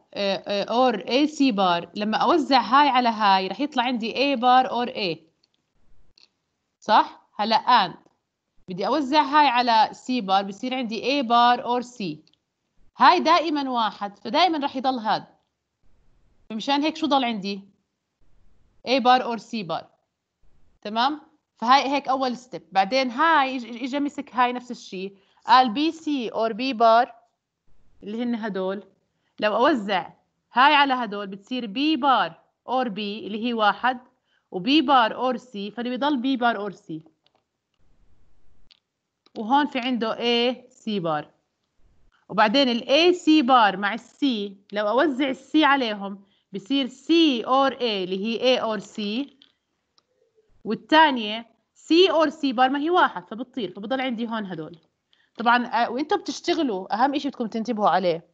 آه، آه، A سي بار لما اوزع هاي على هاي رح يطلع عندي A بار اور A صح هلا الان بدي اوزع هاي على سي بار بصير عندي A بار اور سي هاي دائما واحد فدائما رح يضل هذا فمشان هيك شو ضل عندي A بار اور سي بار تمام فهاي هيك اول ستيب بعدين هاي اجى مسك هاي نفس الشيء قال بي سي اور بي بار اللي هن هدول لو اوزع هاي على هدول بتصير بي بار اور بي اللي هي واحد وبي بار اور سي فاللي بيضل بي بار اور سي وهون في عنده اي سي بار وبعدين الاي سي بار مع السي لو أوزع السي عليهم بصير سي اور اي اللي هي اي اور سي والثانيه سي اور سي بار ما هي واحد فبتطير فبضل عندي هون هدول طبعا آه، وانتم بتشتغلوا اهم شيء بدكم تنتبهوا عليه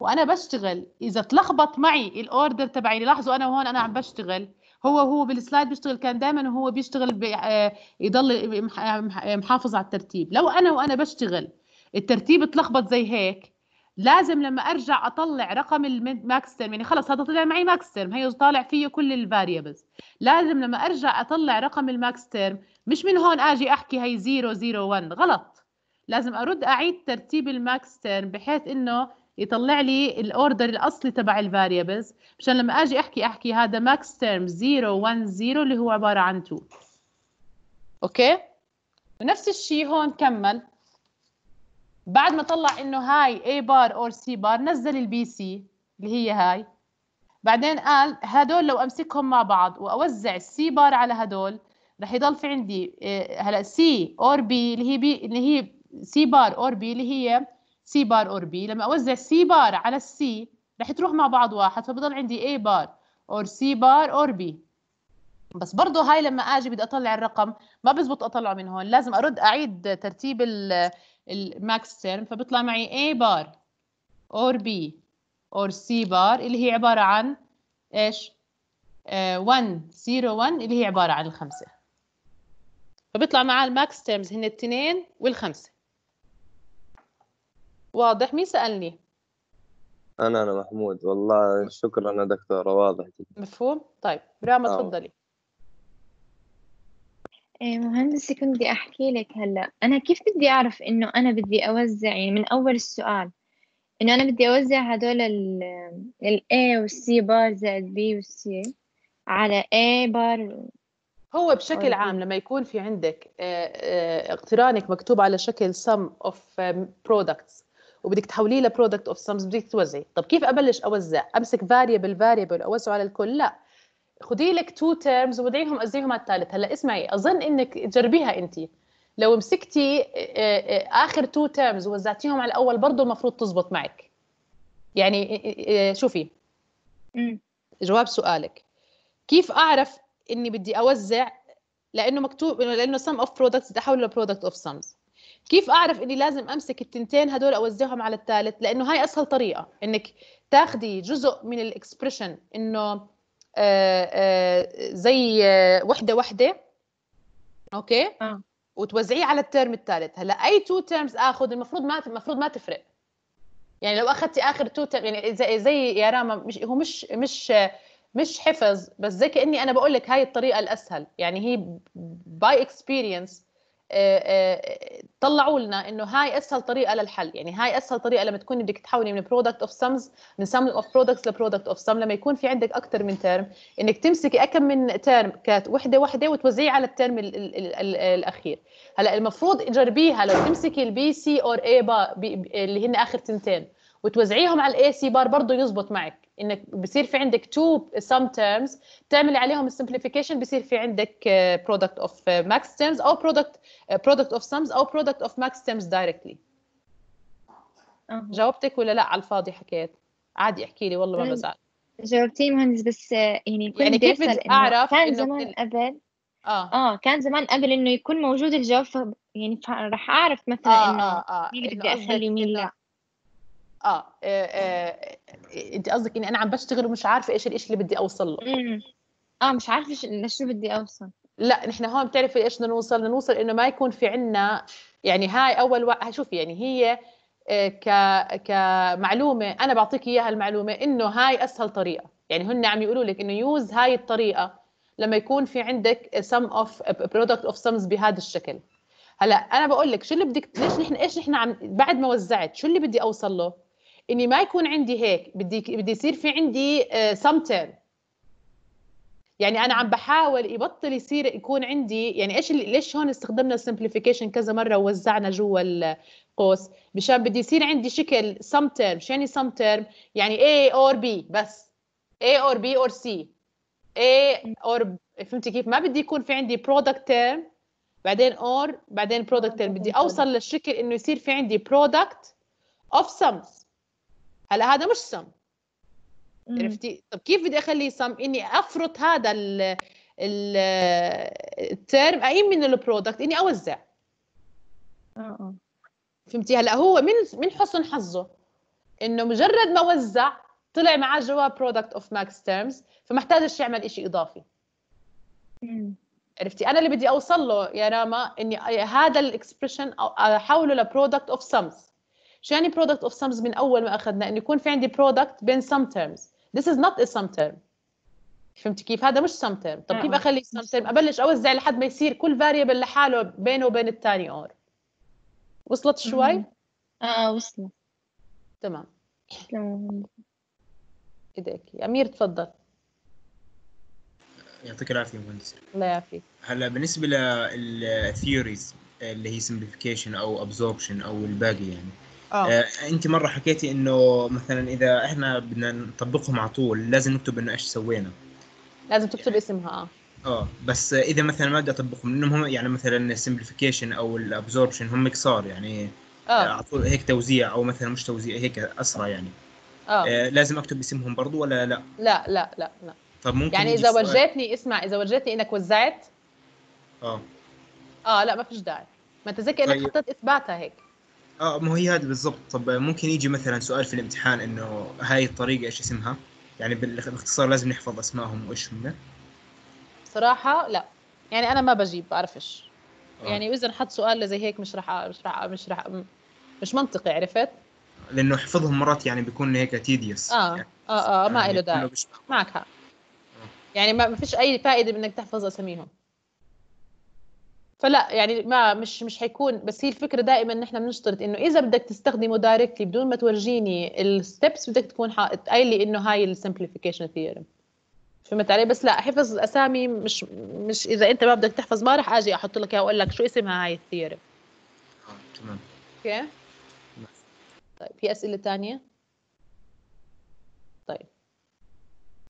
وانا بشتغل اذا تلخبط معي الاوردر تبعي لاحظوا انا وهون انا عم بشتغل هو هو بالسلايد بيشتغل كان دائما وهو بيشتغل آه، يضل محافظ على الترتيب لو انا وانا بشتغل الترتيب تلخبط زي هيك لازم لما ارجع اطلع رقم الماكس تيرم يعني خلص هذا طلع معي ماكس تيرم هي طالع فيه كل الفاريبلز لازم لما ارجع اطلع رقم الماكس تيرم مش من هون اجي احكي هي 001 غلط لازم ارد اعيد ترتيب الماكس تيرم بحيث انه يطلع لي الاوردر الاصلي تبع الفاريبلز مشان لما اجي احكي احكي هذا ماكس تيرم 010 اللي هو عباره عن 2 اوكي ونفس الشيء هون كمل بعد ما طلع انه هاي A بار اور سي بار نزل البي سي اللي هي هاي بعدين قال هدول لو امسكهم مع بعض واوزع السي بار على هدول رح يضل في عندي آه، هلا سي اور بي اللي هي بي اللي هي سي بار اور بي اللي هي سي بار اور بي لما اوزع سي بار على السي رح تروح مع بعض واحد فبضل عندي اي بار اور سي بار اور بي بس برضه هاي لما اجي بدي اطلع الرقم ما بزبط اطلعه من هون لازم ارد اعيد ترتيب الماكس تيرم فبيطلع معي اي بار اور بي اور سي بار اللي هي عباره عن ايش 1 0 1 اللي هي عباره عن الخمسه فبيطلع معاه الماكس تيرمز هن الاثنين والخمسه واضح مين سالني انا انا محمود والله شكرا يا دكتوره واضح جدا مفهوم طيب راما آه. تفضلي إيه، مهندسة كنت بدي أحكي لك هلا أنا كيف بدي أعرف إنه أنا بدي أوزع يعني من أول السؤال إنه أنا بدي أوزع هدول ال A و C بار زائد B و C على A بار هو بشكل عام لما يكون في عندك آه، آه، اقترانك مكتوب على شكل sum of products وبدك تحوليه لبرودكت اوف sums بدك توزعي طب كيف ابلش اوزع امسك فاريبل فاريبل اوزعه على الكل لا خذي لك تو تيرمز وودعيهم ازيهم على الثالث هلا اسمعي اظن انك تجربيها انت لو مسكتي آه، آه، اخر تو تيرمز ووزعتيهم على الاول برضه المفروض تزبط معك يعني آه، شوفي جواب سؤالك كيف اعرف اني بدي اوزع لانه مكتوب لانه سم اوف برودكتس بدي احوله لبرودكت اوف سمز كيف اعرف اني لازم امسك التنتين هدول اوزعهم على الثالث لانه هاي اسهل طريقه انك تاخدي جزء من الاكسبريشن انه زي وحده وحده اوكي آه. وتوزعيه على الترم الثالث هلا اي تو تيرمز اخذ المفروض ما المفروض ما تفرق يعني لو اخذتي اخر تو تيرم يعني زي, زي يا راما مش هو مش مش مش حفظ بس زي كاني انا بقول لك هاي الطريقه الاسهل يعني هي باي اكسبيرينس آه، آه، طلعوا لنا انه هاي اسهل طريقه للحل يعني هاي اسهل طريقه لما تكوني بدك تحولي من برودكت اوف سمز من سم اوف برودكتس لبرودكت اوف سم لما يكون في عندك اكثر من تيرم انك تمسكي اكم من تيرم كات وحده وحده وتوزعيه على التيرم الاخير هلا المفروض تجربيها لو تمسكي البي سي اور اي با اللي هن اخر تنتين وتوزعيهم على الاي سي بار برضه يزبط معك انك بصير في عندك تو سم تيرمز تعملي عليهم السمبليفيكيشن بصير في عندك برودكت اوف ماكس تيرمز او برودكت برودكت اوف سمز او برودكت اوف ماكس تيرمز دايركتلي جاوبتك ولا لا على الفاضي حكيت عادي احكي لي والله ما طيب. بزعل جاوبتي مهندس بس آه، يعني كنت يعني كيف اعرف كان زمان قبل اه اه كان زمان قبل انه يكون موجود الجواب يعني راح اعرف مثلا آه انه آه آه مين بدي اخلي مين لا اه, آه, آه انت قصدك اني انا عم بشتغل ومش عارفه ايش الشيء اللي بدي اوصل له اه مش عارفه ايش شو بدي اوصل لا نحن هون بتعرفي ايش بدنا نوصل بدنا نوصل انه ما يكون في عنا يعني هاي اول و... شوفي يعني هي آه، ك كمعلومه انا بعطيك اياها المعلومه انه هاي اسهل طريقه يعني هن عم يقولوا لك انه يوز هاي الطريقه لما يكون في عندك سم اوف برودكت اوف سمز بهذا الشكل هلا انا بقول لك شو اللي بدك ليش نحن ايش نحن عم بعد ما وزعت شو اللي بدي اوصل له اني ما يكون عندي هيك بدي بدي يصير في عندي سمتر آه، يعني انا عم بحاول يبطل يصير يكون عندي يعني ايش ليش هون استخدمنا السمبليفيكيشن كذا مره ووزعنا جوا القوس مشان بدي يصير عندي شكل سم تيرم شو يعني سم تيرم يعني اي اور بي بس اي اور بي اور سي اي اور فهمتي كيف ما بدي يكون في عندي برودكت تيرم بعدين اور بعدين برودكت تيرم بدي اوصل للشكل انه يصير في عندي برودكت اوف سمز هلا هذا مش سم عرفتي طب كيف بدي اخليه سم اني افرط هذا ال الترم اقيم من البرودكت اني اوزع آه،, اه فهمتي هلا هو من من حسن حظه انه مجرد ما وزع طلع معاه جواب برودكت اوف ماكس تيرمز فما احتاجش يعمل شيء اضافي عرفتي انا اللي بدي اوصل له يا راما اني هذا الاكسبريشن احوله لبرودكت اوف سمز شو يعني product of sums من اول ما اخذنا انه يكون في عندي product بين sum terms this is not a sum term فهمت كيف هذا مش sum term طب نعم. كيف اخلي sum term ابلش اوزع لحد ما يصير كل variable لحاله بينه وبين الثاني اور وصلت شوي اه وصلت تمام ايديك يا امير تفضل يعطيك العافيه مهندس الله يعافيك هلا بالنسبه للثيوريز اللي هي simplification او absorption او الباقي يعني آه. آه. انت مره حكيتي انه مثلا اذا احنا بدنا نطبقهم على طول لازم نكتب انه ايش سوينا لازم تكتب يعني اسمها آه. اه بس اذا مثلا ما بدي اطبقهم لانهم هم يعني مثلا السمبليفيكيشن او الابزوربشن هم قصار يعني آه. اه على طول هيك توزيع او مثلا مش توزيع هيك اسرع يعني اه, آه لازم اكتب اسمهم برضو ولا لا؟ لا لا لا لا طب ممكن يعني اذا ورجيتني اسمع اذا ورجيتني انك وزعت اه اه لا ما فيش داعي ما انت انك طيب. حطيت اثباتها هيك اه مو هي هذا بالضبط طب ممكن يجي مثلا سؤال في الامتحان انه هاي الطريقه ايش اسمها؟ يعني بالاختصار لازم نحفظ اسمائهم وايش هم صراحه لا يعني انا ما بجيب بعرفش آه. يعني واذا حط سؤال زي هيك مش راح مش راح مش راح مش منطقي عرفت لانه حفظهم مرات يعني بيكون هيك تيديوس اه يعني اه اه ما يعني له داعي معك حق آه. يعني ما فيش اي فائده بانك تحفظ اساميهم فلا يعني ما مش مش حيكون بس هي الفكره دائما نحن بنشترط انه اذا بدك تستخدمه دايركتلي بدون ما تورجيني الستبس بدك تكون قايل لي انه هاي السمبليفيكيشن ثيورم فهمت علي بس لا حفظ الاسامي مش مش اذا انت ما بدك تحفظ ما راح اجي احط لك اياها واقول لك شو اسمها هاي الثيورم تمام اوكي طيب في اسئله ثانيه طيب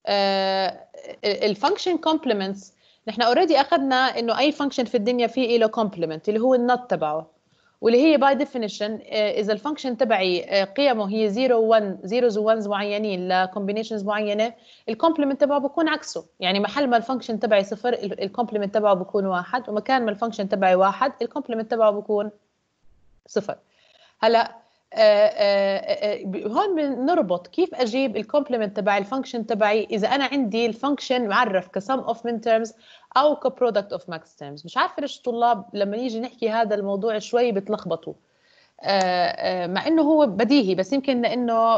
آه، الفانكشن كومبلمنتس نحن اوريدي اخذنا انه اي فانكشن في الدنيا فيه له كومبلمنت اللي هو النوت تبعه واللي هي باي آه، ديفينيشن اذا الفانكشن تبعي آه، قيمه هي 0 1 زيروز و 1 معينين لكومبينيشنز معينه الكومبلمنت تبعه بكون عكسه يعني محل ما الفانكشن تبعي صفر الكومبلمنت تبعه بكون واحد ومكان ما الفانكشن تبعي واحد الكومبلمنت تبعه بكون صفر هلا آه، آه، آه، هون بنربط كيف اجيب الكومبلمنت تبعي الفانكشن تبعي اذا انا عندي الفانكشن معرف كسم اوف من تيرمز او كبرودكت اوف ماكس تيرمز مش عارفه ليش الطلاب لما يجي نحكي هذا الموضوع شوي بتلخبطوا مع انه هو بديهي بس يمكن لانه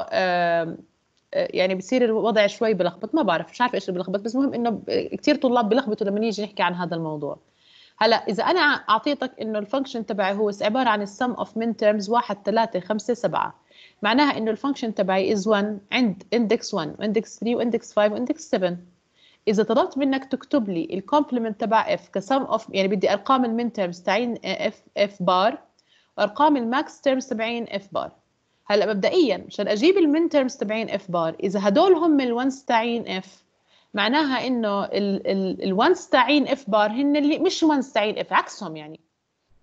يعني بصير الوضع شوي بلخبط ما بعرف مش عارفه ايش بلخبط بس المهم انه كثير طلاب بلخبطوا لما يجي نحكي عن هذا الموضوع هلا اذا انا اعطيتك انه الفانكشن تبعي هو عباره عن السم اوف مين تيرمز 1 3 5 7 معناها انه الفانكشن تبعي از 1 عند اندكس 1 واندكس 3 واندكس 5 واندكس 7 اذا طلبت منك تكتب لي الكومبلمنت تبع اف كسم اوف يعني بدي ارقام المين تيرمز تاعين اف اف بار وارقام الماكس تيرمز تبعين اف بار هلا مبدئيا عشان اجيب المين تيرمز تبعين اف بار اذا هدول هم الونز تاعين اف معناها انه الونس تاعين اف بار هن اللي مش ونس تاعين اف عكسهم يعني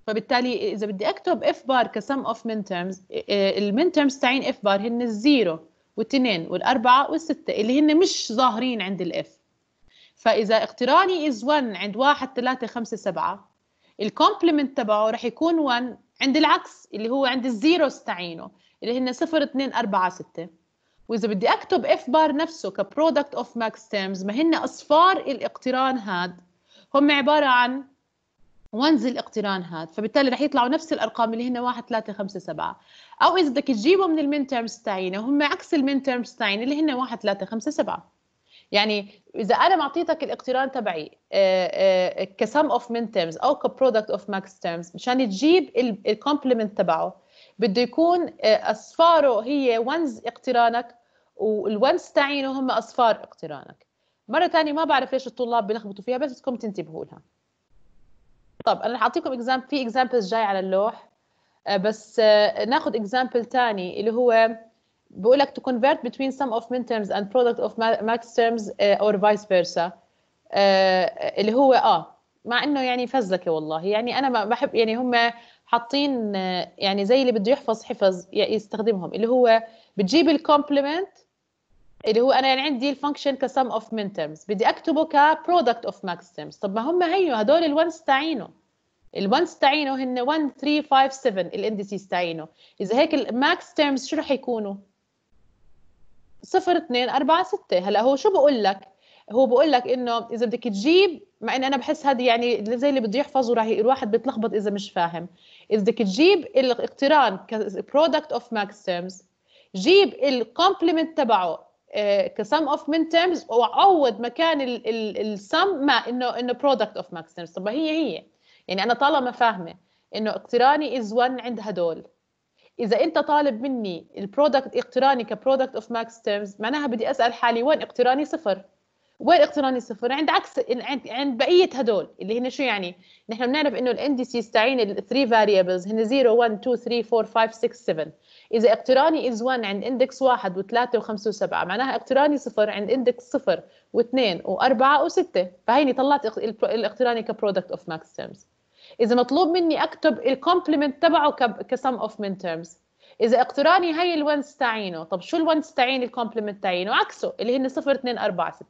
فبالتالي اذا بدي اكتب اف بار كسم اوف من تيرمز المن تيرمز تاعين اف بار هن الزيرو والتنين والاربعه والسته اللي هن مش ظاهرين عند الاف فاذا اقتراني از 1 عند 1 3 5 7 الكومبلمنت تبعه رح يكون 1 عند العكس اللي هو عند الزيرو تاعينه اللي هن 0 2 4 6 واذا بدي اكتب اف بار نفسه كبرودكت اوف ماكس تيرمز ما هن اصفار الاقتران هاد هم عباره عن ونز الاقتران هاد فبالتالي رح يطلعوا نفس الارقام اللي هن 1 3 5 7 او اذا بدك تجيبهم من المين تيرمز تاعينا هم عكس المين تيرمز تاعينا اللي هن 1 3 5 7 يعني اذا انا معطيتك الاقتران تبعي كسم اوف مين تيرمز او كبرودكت اوف ماكس تيرمز مشان تجيب الكومبلمنت تبعه بده يكون آه، اصفاره هي ونز اقترانك والونز تعينه هم اصفار اقترانك مره ثانيه ما بعرف ليش الطلاب بيلخبطوا فيها بس بدكم تنتبهوا لها طب انا حاعطيكم اكزام في اكزامبلز جاي على اللوح آه، بس ناخذ اكزامبل ثاني اللي هو بقول لك to convert between sum of terms and product of max terms آه، or vice versa اللي هو اه مع انه يعني فزكه والله يعني انا ما بحب يعني هم حاطين يعني زي اللي بده يحفظ حفظ يستخدمهم اللي هو بتجيب الكومبلمنت اللي هو انا يعني عندي الفانكشن كسم اوف من تيرمز بدي اكتبه كبرودكت اوف ماكس تيرمز طب ما هم هيو هدول الونز تاعينه الونز تاعينه هن 1 3 5 7 الاندسيز تاعينه اذا هيك الماكس تيرمز شو رح يكونوا؟ 0 2 4 6 هلا هو شو بقول لك هو بقول لك انه اذا بدك تجيب مع ان انا بحس هذه يعني زي اللي بده يحفظ وراح الواحد بيتلخبط اذا مش فاهم اذا بدك تجيب الاقتران كبرودكت اوف ماكس تيرمز جيب الكومبلمنت تبعه كسم اوف من تيرمز وعوض مكان السم مع انه انه برودكت اوف ماكس تيرمز طب هي هي يعني انا طالما فاهمه انه اقتراني از 1 عند هدول اذا انت طالب مني البرودكت اقتراني كبرودكت اوف ماكس تيرمز معناها بدي اسال حالي وين اقتراني صفر وين اقتران الصفر عند عكس عند بقيه هدول اللي هن شو يعني نحن بنعرف انه الاندسيز سي ال 3 فاريبلز هن 0 1 2 3 4 5 6 7 اذا اقتراني از 1 عند اندكس 1 و3 و5 و7 معناها اقتراني صفر عند اندكس 0 و2 و4 و6 فهيني طلعت الاقتراني كبرودكت اوف ماكس تيرمز اذا مطلوب مني اكتب الكومبلمنت تبعه كسم اوف من تيرمز اذا اقتراني هي ال1 تاعينه طب شو ال1 تاعين الكومبلمنت تاعينه عكسه اللي هن 0 2 4 6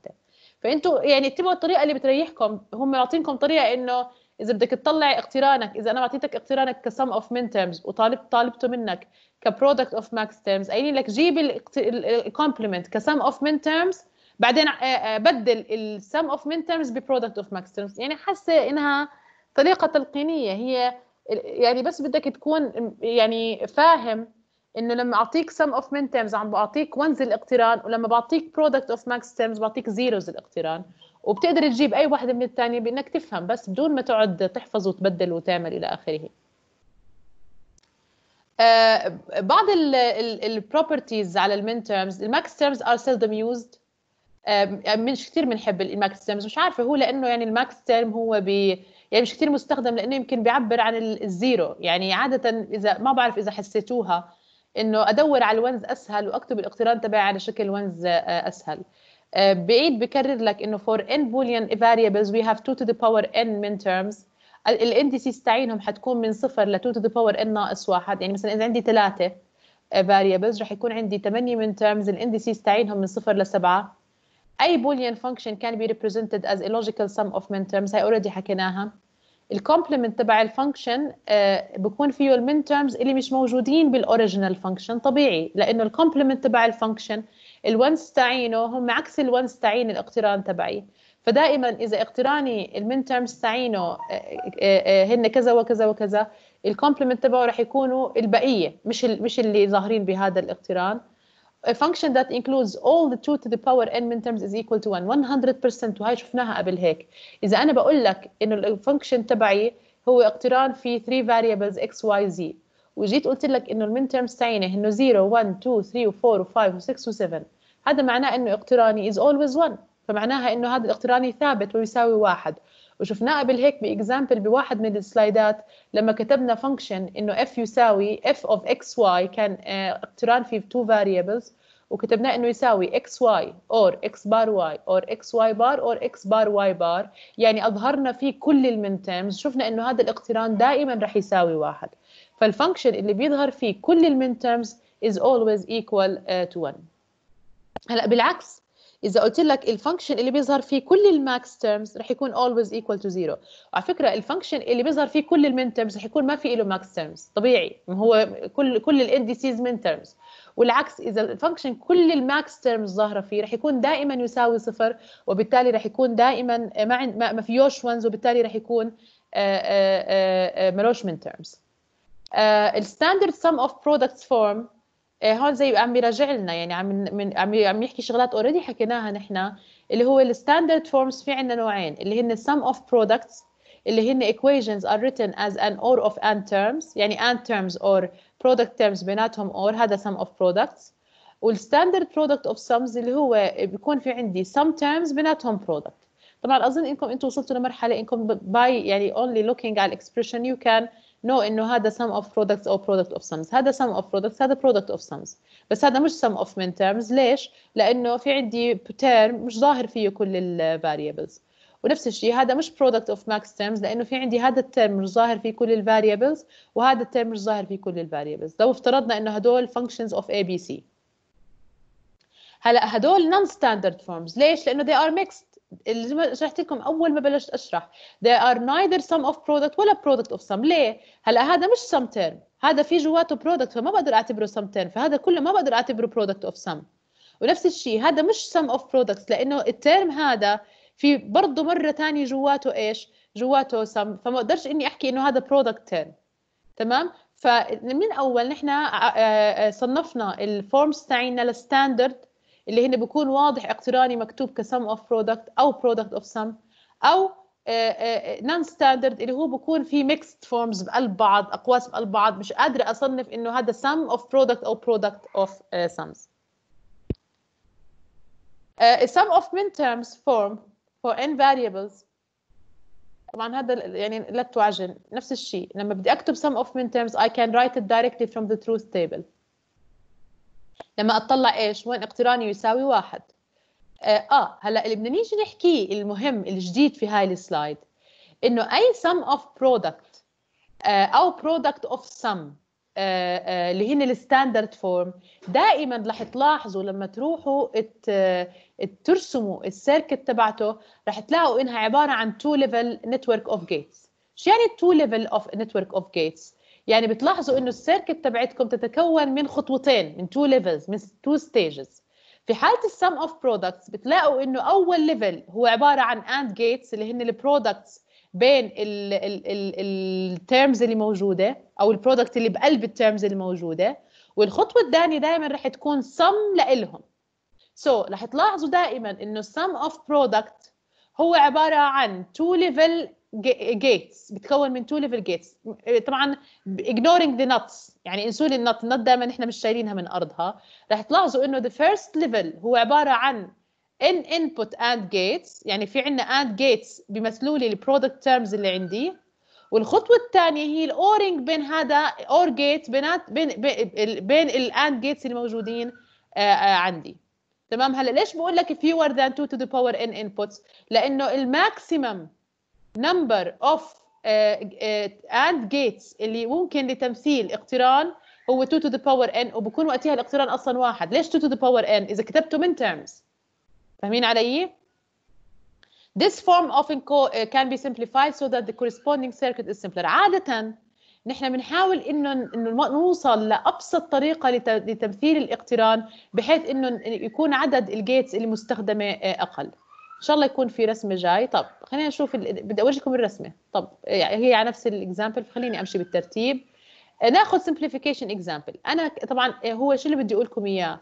فانتوا يعني اتبعوا الطريقه اللي بتريحكم هم عاطينكم طريقه انه اذا بدك تطلع اقترانك اذا انا اعطيتك اقترانك كسم اوف من تيرمز وطالب طالبته منك كبرودكت اوف ماكس تيرمز قايلين لك جيب الكومبلمنت كسم اوف من تيرمز بعدين بدل السم اوف من تيرمز ببرودكت اوف ماكس تيرمز يعني حاسه انها طريقه تلقينيه هي يعني بس بدك تكون يعني فاهم انه لما اعطيك سم اوف من تيرمز عم بعطيك ونز الاقتران ولما بعطيك برودكت اوف ماكس تيرمز بعطيك زيروز الاقتران وبتقدر تجيب اي واحده من الثانيه بانك تفهم بس بدون ما تقعد تحفظ وتبدل وتعمل الى اخره آه بعض البروبرتيز على المين تيرمز الماكس تيرمز ار سيلدم used آه، يعني مش كثير بنحب الماكس تيرمز مش عارفه هو لانه يعني الماكس تيرم هو بي يعني مش كثير مستخدم لانه يمكن بيعبر عن الزيرو يعني عاده اذا ما بعرف اذا حسيتوها انه ادور على الونز اسهل واكتب الاقتران تبعي على شكل ونز آه، آه، اسهل آه، بعيد بكرر لك انه for n boolean variables we have 2 to the power n min terms الاندسيس تاعينهم حتكون من صفر ل 2 to the power n ناقص واحد يعني مثلا اذا عندي ثلاثه variables رح يكون عندي 8 من terms الاندسيس تاعينهم من صفر لسبعه اي boolean function can be represented as a logical sum of min terms هي اوريدي حكيناها الكومبلمنت تبع الفانكشن آه، بكون فيه المين تيرمز اللي مش موجودين بالاوريجينال فانكشن طبيعي لانه الكومبلمنت تبع الفانكشن الونس تاعينه هم عكس الونس تاعين الاقتران تبعي فدائما اذا اقتراني المين تيرمز تاعينه هن كذا وكذا وكذا الكومبلمنت تبعه رح يكونوا البقيه مش مش اللي ظاهرين بهذا الاقتران a function that includes all the 2 to the power n min terms is equal to 1 100% وهي شفناها قبل هيك اذا انا بقول لك انه الفانكشن تبعي هو اقتران في 3 variables x y z وجيت قلت لك انه المين تيرمز تاعينا هن 0 1 2 3 و4 و5 و6 و7 هذا معناه انه اقتراني is always 1 فمعناها انه هذا الاقتراني ثابت ويساوي 1 وشفناه قبل هيك باكزامبل بواحد من السلايدات لما كتبنا فانكشن انه f يساوي f of xy واي كان آه، اقتران في two variables وكتبناه انه يساوي xy or x bar y or xy bar or x bar y bar يعني اظهرنا فيه كل المن تيرمز شفنا انه هذا الاقتران دائما رح يساوي واحد فالفانكشن اللي بيظهر فيه كل المن تيرمز is always equal uh, to 1 هلا بالعكس اذا قلت لك الفانكشن اللي بيظهر فيه كل الماكس تيرمز رح يكون always equal to zero وعلى فكره الفانكشن اللي بيظهر فيه كل المين تيرمز رح يكون ما في له ماكس تيرمز طبيعي ما هو كل كل الانديسيز دي مين تيرمز والعكس اذا الفانكشن كل الماكس تيرمز ظاهره فيه رح يكون دائما يساوي صفر وبالتالي رح يكون دائما ما ما فيهوش ونز وبالتالي رح يكون ملوش مين تيرمز الستاندرد سم اوف برودكتس فورم آه، هون زي عم بيراجع لنا يعني عم من عم عم يحكي شغلات اوريدي حكيناها نحن اللي هو الستاندرد فورمز في عندنا نوعين اللي هن sum of products اللي هن equations are written as an or of and terms يعني and terms or product terms بيناتهم or هذا sum of products والستاندرد product of sums اللي هو بيكون في عندي sum terms بيناتهم product طبعا اظن انكم انتم وصلتوا لمرحله انكم باي يعني only looking على الاكسبريشن you can نو no, انه هذا sum of products او product of sums هذا sum of products هذا product of sums بس هذا مش sum of min terms ليش لانه في عندي term مش ظاهر فيه كل الفاريبلز ونفس الشيء هذا مش product of max terms لانه في عندي هذا الترم مش ظاهر فيه كل الفاريبلز وهذا الترم مش ظاهر فيه كل الفاريبلز لو افترضنا انه هدول functions of a b c هلا هدول non standard forms ليش لانه they are mixed اللي شرحت لكم اول ما بلشت اشرح they are neither sum of product ولا product of sum ليه هلا هذا مش sum term هذا في جواته product فما بقدر اعتبره sum term فهذا كله ما بقدر اعتبره product of sum ونفس الشيء هذا مش sum of products لانه الترم هذا في برضه مره ثانيه جواته ايش جواته sum فما بقدرش اني احكي انه هذا product term تمام فمن اول نحن آه، آه، آه، صنفنا الفورمز تاعينا للستاندرد اللي هن بيكون واضح اقتراني مكتوب كسم اوف برودكت او برودكت اوف سم او نون آه، ستاندرد آه، اللي هو بكون في ميكست فورمز بقلب بعض اقواس بقلب بعض مش قادره اصنف انه هذا سم اوف برودكت او برودكت اوف سمز سم sum of min terms form for n variables طبعا هذا يعني لا تعجن نفس الشيء لما بدي اكتب sum of min terms I can write it directly from the truth table لما اطلع ايش وين اقتراني يساوي واحد اه, آه، هلا اللي بدنا نيجي نحكيه المهم الجديد في هاي السلايد انه اي sum of product آه او product of sum آه, آه، اللي هن الستاندرد فورم دائما رح تلاحظوا لما تروحوا ترسموا السيركت تبعته رح تلاقوا انها عباره عن تو ليفل نتورك اوف جيتس شو يعني تو ليفل اوف نتورك اوف جيتس يعني بتلاحظوا انه السيركت تبعتكم تتكون من خطوتين من تو ليفلز من تو ستيجز في حاله السم اوف برودكتس بتلاقوا انه اول ليفل هو عباره عن اند جيتس اللي هن البرودكتس بين التيرمز اللي موجوده او البرودكت اللي بقلب التيرمز اللي موجوده والخطوه الثانيه دائما رح تكون سم لإلهم سو so, رح تلاحظوا دائما انه السم اوف برودكت هو عباره عن تو ليفل جيتس بتكون من تو ليفل جيتس طبعا اجنورينج ذا نتس يعني انسوا لي النت دائما احنا مش شايلينها من ارضها رح تلاحظوا انه ذا فيرست ليفل هو عباره عن ان انبوت اند جيتس يعني في عندنا اند جيتس بيمثلوا لي البرودكت تيرمز اللي عندي والخطوه الثانيه هي الاورينج بين هذا اور جيت بينات بين بين الاند جيتس الموجودين آه، آه، عندي تمام هلا ليش بقول لك فيور ذان 2 تو ذا باور ان انبوتس لانه الماكسيمم number of uh, uh, and gates اللي ممكن لتمثيل اقتران هو 2 to the power n وبكون وقتها الاقتران اصلا واحد ليش 2 to the power n اذا كتبته من terms فاهمين علي This form often uh, can be simplified so that the corresponding circuit is simpler. عادة نحن بنحاول انه انه نوصل لابسط طريقه لتمثيل الاقتران بحيث انه يكون عدد الجيتس اللي مستخدمه اقل. شاء الله يكون في رسمه جاي طب خلينا نشوف ال... بدي اورجيكم الرسمه طب يعني هي على نفس الاكزامبل فخليني امشي بالترتيب ناخذ سمبليفيكيشن اكزامبل انا طبعا آه، هو شو اللي بدي اقول لكم اياه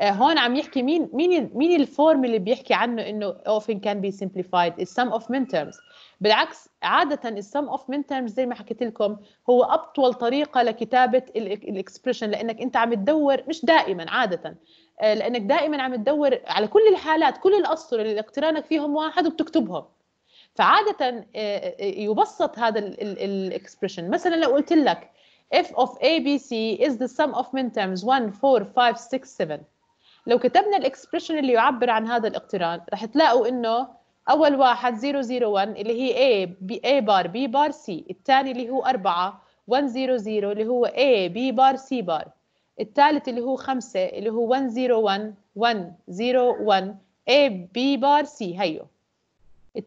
آه، هون عم يحكي مين مين مين الفورم اللي بيحكي عنه انه often can be simplified is sum of min terms بالعكس عادة السم اوف من تيرمز زي ما حكيت لكم هو أطول طريقة لكتابة الإكسبريشن لأنك أنت عم تدور مش دائما عادة آه، لانك دائما عم تدور على كل الحالات كل الاسطر اللي اقترانك فيهم واحد وبتكتبهم فعاده آه، آه، يبسط هذا الاكسبريشن مثلا لو قلت لك f of a b c is the sum of min terms 1 4 5 6 7 لو كتبنا الاكسبريشن اللي يعبر عن هذا الاقتران رح تلاقوا انه اول واحد 0 0 1 اللي هي a a بار b بار c الثاني اللي هو 4 1 0 0 اللي هو a b بار c بار الثالث اللي هو خمسة اللي هو 101 101 A B بار C هيو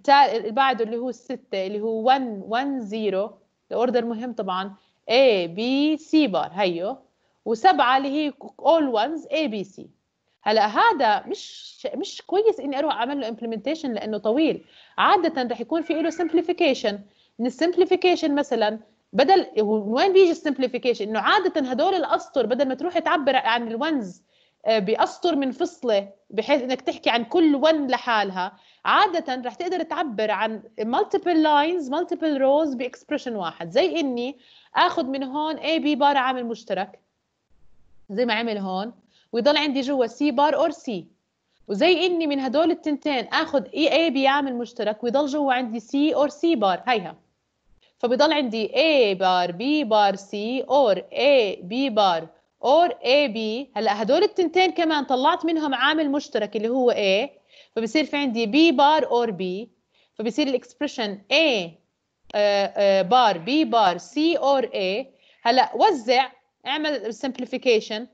اللي بعده اللي هو الستة اللي هو 110 الأوردر مهم طبعا A B C بار هيو وسبعة اللي هي all ones A B C هلا هذا مش مش كويس اني اروح اعمل له امبلمنتيشن لانه طويل عاده رح يكون في له سمبليفيكيشن من السمبليفيكيشن مثلا بدل وين بيجي السمبليفيكيشن انه عاده هدول الاسطر بدل ما تروح تعبر عن الونز آه، باسطر منفصله بحيث انك تحكي عن كل ون لحالها عاده رح تقدر تعبر عن مالتيبل لاينز مالتيبل روز باكسبريشن واحد زي اني اخذ من هون اي بي بار عامل مشترك زي ما عمل هون ويضل عندي جوا سي بار اور سي وزي اني من هدول التنتين اخذ اي اي بي عامل مشترك ويضل جوا عندي سي اور سي بار هيها فبضل عندي A بار B بار C or A B بار or A B هلا هدول التنتين كمان طلعت منهم عامل مشترك اللي هو A فبصير في عندي B بار or B فبصير الاكسبريشن A بار آه، آه، B بار C or A هلا وزع اعمل simplification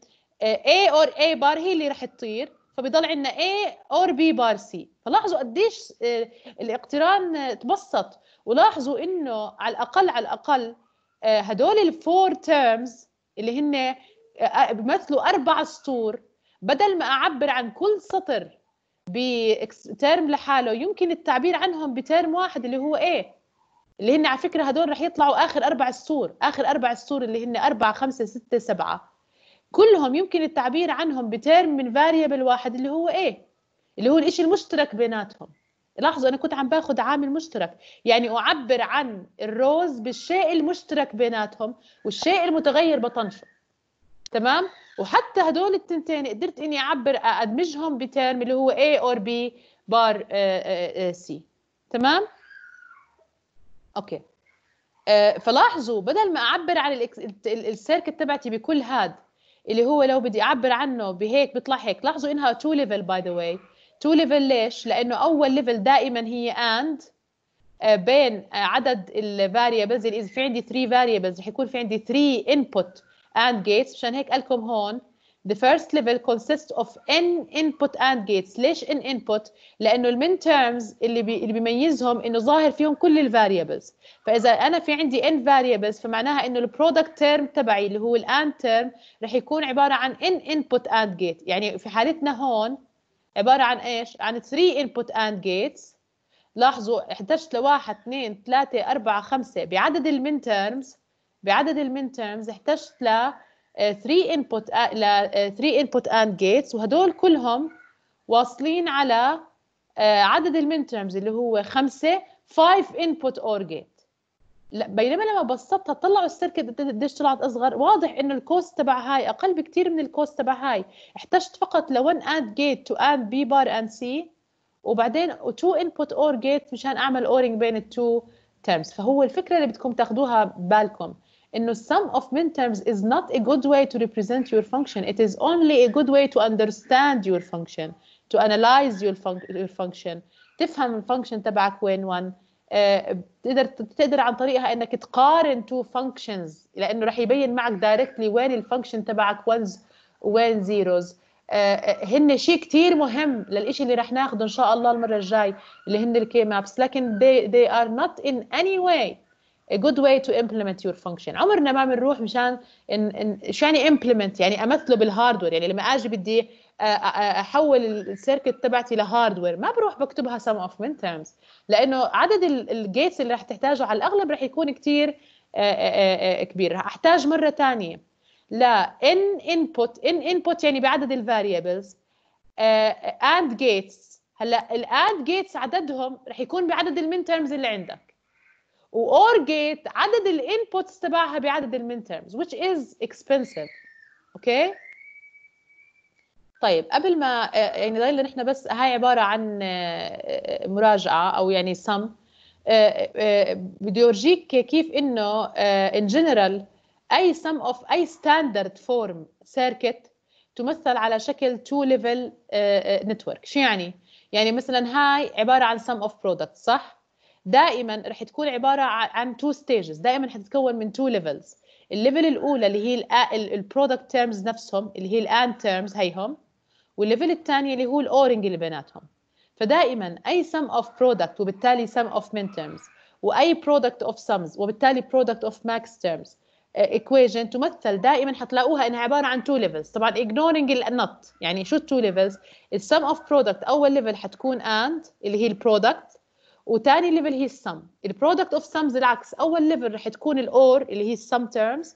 آه، A or A بار هي اللي رح تطير فبيضل عندنا A or B بار C فلاحظوا قديش آه، الاقتران تبسط ولاحظوا انه على الاقل على الاقل آه، هدول الفور تيرمز اللي هن آه، بيمثلوا اربع سطور بدل ما اعبر عن كل سطر بترم لحاله يمكن التعبير عنهم بترم واحد اللي هو A اللي هن على فكره هدول رح يطلعوا اخر اربع سطور اخر اربع سطور اللي هن اربعه خمسه سته سبعه كلهم يمكن التعبير عنهم بترم من فاريبل واحد اللي هو ايه اللي هو الشيء المشترك بيناتهم لاحظوا انا كنت عم باخذ عامل مشترك يعني اعبر عن الروز بالشيء المشترك بيناتهم والشيء المتغير بطنشه تمام وحتى هدول التنتين قدرت اني اعبر ادمجهم بترم اللي هو A اور B بار آه، آه، آه، C تمام اوكي فلاحظوا بدل ما اعبر عن السيركت تبعتي بكل هاد اللي هو لو بدي اعبر عنه بهيك بيطلع هيك لاحظوا انها تو ليفل باي ذا واي تو ليفل ليش لانه اول ليفل دائما هي اند آه، بين آه، عدد الفاريبلز اذا في عندي 3 فاريبلز رح يكون في عندي 3 انبوت اند جيتس مشان هيك قال لكم هون The first level consists of n input and gates ليش n input لانه المين terms اللي بي اللي بيميزهم انه ظاهر فيهم كل ال variables. فاذا انا في عندي n variables فمعناها انه البرودكت term تبعي اللي هو ال AND term رح يكون عباره عن n input and gate يعني في حالتنا هون عباره عن ايش عن 3 input and gates لاحظوا احتجت لواحد اثنين ثلاثة أربعة خمسة بعدد المين تيرمز بعدد المين تيرمز احتجت ل 3 انبوت ل 3 انبوت اند جيتس وهدول كلهم واصلين على آه، عدد المين تيرمز اللي هو 5 5 انبوت اور جيت بينما لما بسطتها طلعوا السيركت قديش طلعت اصغر واضح انه الكوست تبع هاي اقل بكثير من الكوست تبع هاي احتجت فقط ل 1 اند جيت تو اند بي بار اند سي وبعدين 2 انبوت اور جيت مشان اعمل اورينج بين التو تيرمز فهو الفكره اللي بدكم تاخذوها بالكم انه sum of midterms is not a good way to represent your function it is only a good way to understand your function to analyze your, fun your function تفهم الفانكشن تبعك وين وان آه، بتقدر تقدر عن طريقها انك تقارن تو فانكشنز لانه رح يبين معك دايركتلي وين الفانكشن تبعك ones وين زيروز آه، آه، هن شيء كثير مهم للإشي اللي رح ناخده ان شاء الله المره الجاي اللي هن الكي مابس لكن they, they are not in any way a good way to implement your function عمرنا ما بنروح مشان إن إن شو يعني implement يعني امثله بالهاردوير يعني لما اجي بدي آه، آه، احول السيركت تبعتي لهاردوير ما بروح بكتبها sum of min terms لانه عدد الجيتس اللي رح تحتاجه على الاغلب رح يكون كثير آه، كبير رح احتاج مره ثانيه ل ان input ان in input يعني بعدد الفاريبلز اند gates هلا الاند جيتس عددهم رح يكون بعدد المين تيرمز اللي عندك واور جيت عدد الانبوتس تبعها بعدد المين تيرمز which is expensive اوكي okay? طيب قبل ما يعني ضايل نحن بس هاي عباره عن آه، مراجعه او يعني سم آه، آه، بدي اورجيك كيف انه ان جنرال اي سم اوف اي ستاندرد فورم سيركت تمثل على شكل تو ليفل نتورك شو يعني يعني مثلا هاي عباره عن سم اوف برودكت صح دائما رح تكون عباره عن تو ستيجز دائما حتتكون من تو ليفلز الليفل الاولى اللي هي البرودكت تيرمز نفسهم اللي هي الان تيرمز هيهم والليفل الثاني اللي هو الاورنج اللي بيناتهم فدائما اي سم اوف برودكت وبالتالي سم اوف مين تيرمز واي برودكت اوف سمز وبالتالي برودكت اوف ماكس تيرمز ايكويشن تمثل دائما حتلاقوها انها عباره عن تو ليفلز طبعا اجنورنج not يعني شو التو ليفلز السم اوف برودكت اول ليفل حتكون اند اللي هي البرودكت وثاني ليفل هي السم البرودكت اوف سمز العكس اول ليفل رح تكون الاور اللي هي السم تيرمز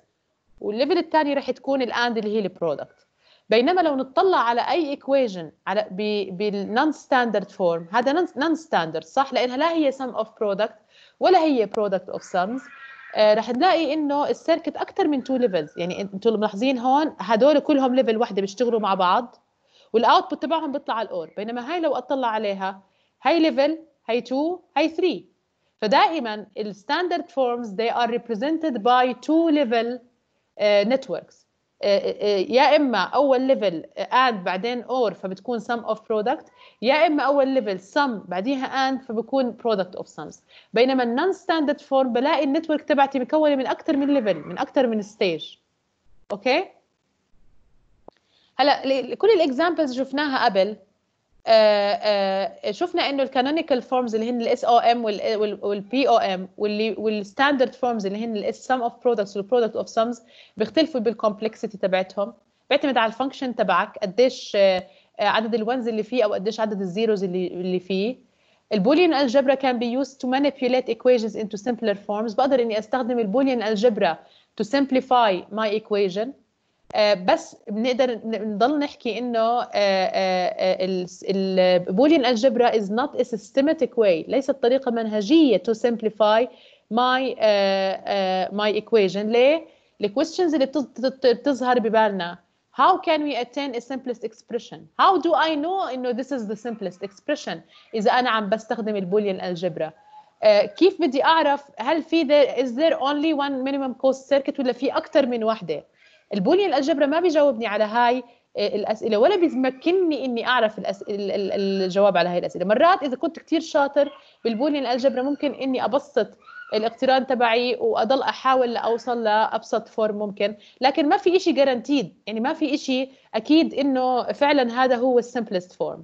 والليفل الثاني رح تكون الاند اللي هي البرودكت بينما لو نطلع على اي ايكويجن على بالنون ستاندرد فورم هذا نون ستاندرد صح لانها لا هي سم اوف برودكت ولا هي برودكت اوف سمز رح نلاقي انه السيركت اكثر من تو ليفلز يعني انتم ملاحظين هون هدول كلهم ليفل وحده بيشتغلوا مع بعض والاوتبوت تبعهم بيطلع على الاور بينما هاي لو اطلع عليها هاي ليفل هي 2 هي 3 فدائما الستاندرد فورمز they are represented by two level uh, networks uh, uh, uh, يا اما اول ليفل اند بعدين اور فبتكون سم اوف برودكت يا اما اول ليفل سم بعديها اند فبكون برودكت اوف سمز بينما النون ستاندرد فورم بلاقي النتورك تبعتي مكونه من اكثر من ليفل من اكثر من ستيج اوكي هلا كل الاكزامبلز شفناها قبل آه، آه، شفنا انه الكانونيكال فورمز اللي هن الاس او ام والبي او آه، ام واللي والستاندرد فورمز اللي هن الاس سم اوف برودكتس والبرودكت اوف سمز بيختلفوا بالكومبلكسيتي تبعتهم بيعتمد على الفانكشن تبعك قديش عدد الونز اللي فيه او قديش عدد الزيروز اللي اللي فيه البوليان الجبرا كان بي يوز تو مانيبيوليت ايكويشنز انتو سمبلر فورمز بقدر اني استخدم البوليان الجبرا تو سمبليفاي ماي ايكويشن بس بنقدر نضل نحكي انه البولين الجبرا is not a systematic way ليست طريقه منهجيه to simplify my my equation ليه الكويستشنز اللي بتظهر ببالنا How can we attain a simplest expression? How do I know انه this is the simplest expression اذا انا عم بستخدم البوليان الجبرا؟ uh, كيف بدي اعرف هل في there is there only one minimum cost circuit ولا في اكثر من وحده؟ البوليان الجبر ما بيجاوبني على هاي آه، الاسئله ولا بيمكنني اني اعرف الجواب على هاي الاسئله مرات اذا كنت كثير شاطر بالبوليان الجبر ممكن اني ابسط الاقتران تبعي واضل احاول لاوصل لابسط فورم ممكن لكن ما في إشي جارانتيد يعني ما في إشي اكيد انه فعلا هذا هو السمبلست آه، فورم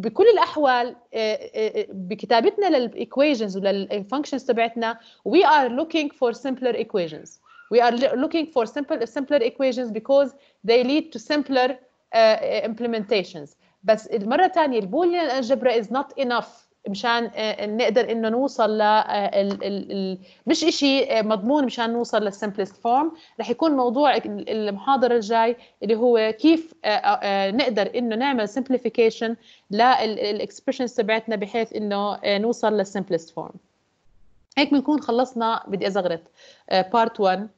بكل الاحوال آه، بكتابتنا للايكويشنز وللفانكشنز تبعتنا وي ار لوكينج فور سمبلر ايكويشنز We are looking for simple, simpler equations because they lead to simpler uh, implementations. بس المرة الثانية البوليان algebra is not enough مشان آه، نقدر انه نوصل ل آه، مش شيء آه، مضمون مشان نوصل للسمبلست فورم رح يكون موضوع المحاضره الجاي اللي هو كيف نقدر انه نعمل سمبليفيكيشن للاكسبريشنز تبعتنا بحيث انه نوصل للسمبلست فورم هيك بنكون خلصنا بدي ازغرت بارت 1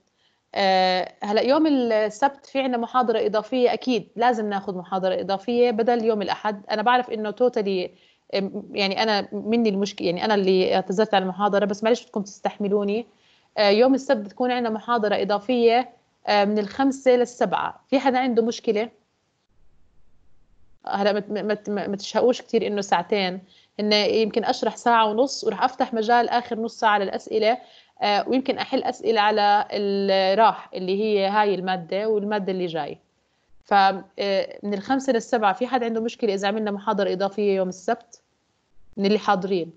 آه، هلا يوم السبت في عندنا محاضره اضافيه اكيد لازم ناخذ محاضره اضافيه بدل يوم الاحد انا بعرف انه توتالي يعني انا مني المشكله يعني انا اللي اعتذرت عن المحاضره بس معلش بدكم تستحملوني آه، يوم السبت بتكون عندنا محاضره اضافيه آه، من الخمسه للسبعه في حدا عنده مشكله هلا ما تشهقوش كثير انه ساعتين انه يمكن اشرح ساعه ونص وراح افتح مجال اخر نص ساعه للاسئله آه، ويمكن احل اسئله على الراح اللي هي هاي الماده والماده اللي جاي فمن آه، الخمسه للسبعه في حد عنده مشكله اذا عملنا محاضره اضافيه يوم السبت من اللي حاضرين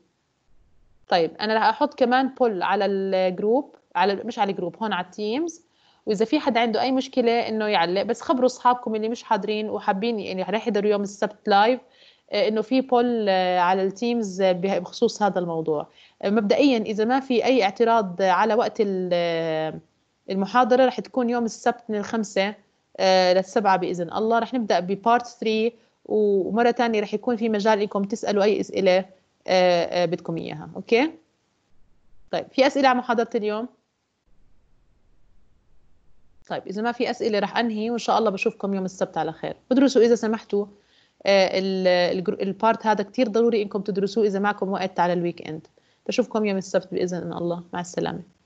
طيب انا رح احط كمان بول على الجروب على مش على الجروب هون على التيمز واذا في حد عنده اي مشكله انه يعلق بس خبروا اصحابكم اللي مش حاضرين وحابين يعني رح يحضروا يوم السبت لايف آه، انه في بول على التيمز بخصوص هذا الموضوع مبدئيا اذا ما في اي اعتراض على وقت المحاضره رح تكون يوم السبت من الخمسه آه، للسبعه باذن الله رح نبدا ببارت 3 ومره ثانيه رح يكون في مجال انكم تسالوا اي اسئله آه، آه، بدكم اياها اوكي طيب في اسئله على محاضره اليوم طيب اذا ما في اسئله رح انهي وان شاء الله بشوفكم يوم السبت على خير ادرسوا اذا سمحتوا البارت هذا كثير ضروري انكم تدرسوه اذا معكم وقت على الويك اند بشوفكم يوم السبت بإذن الله مع السلامة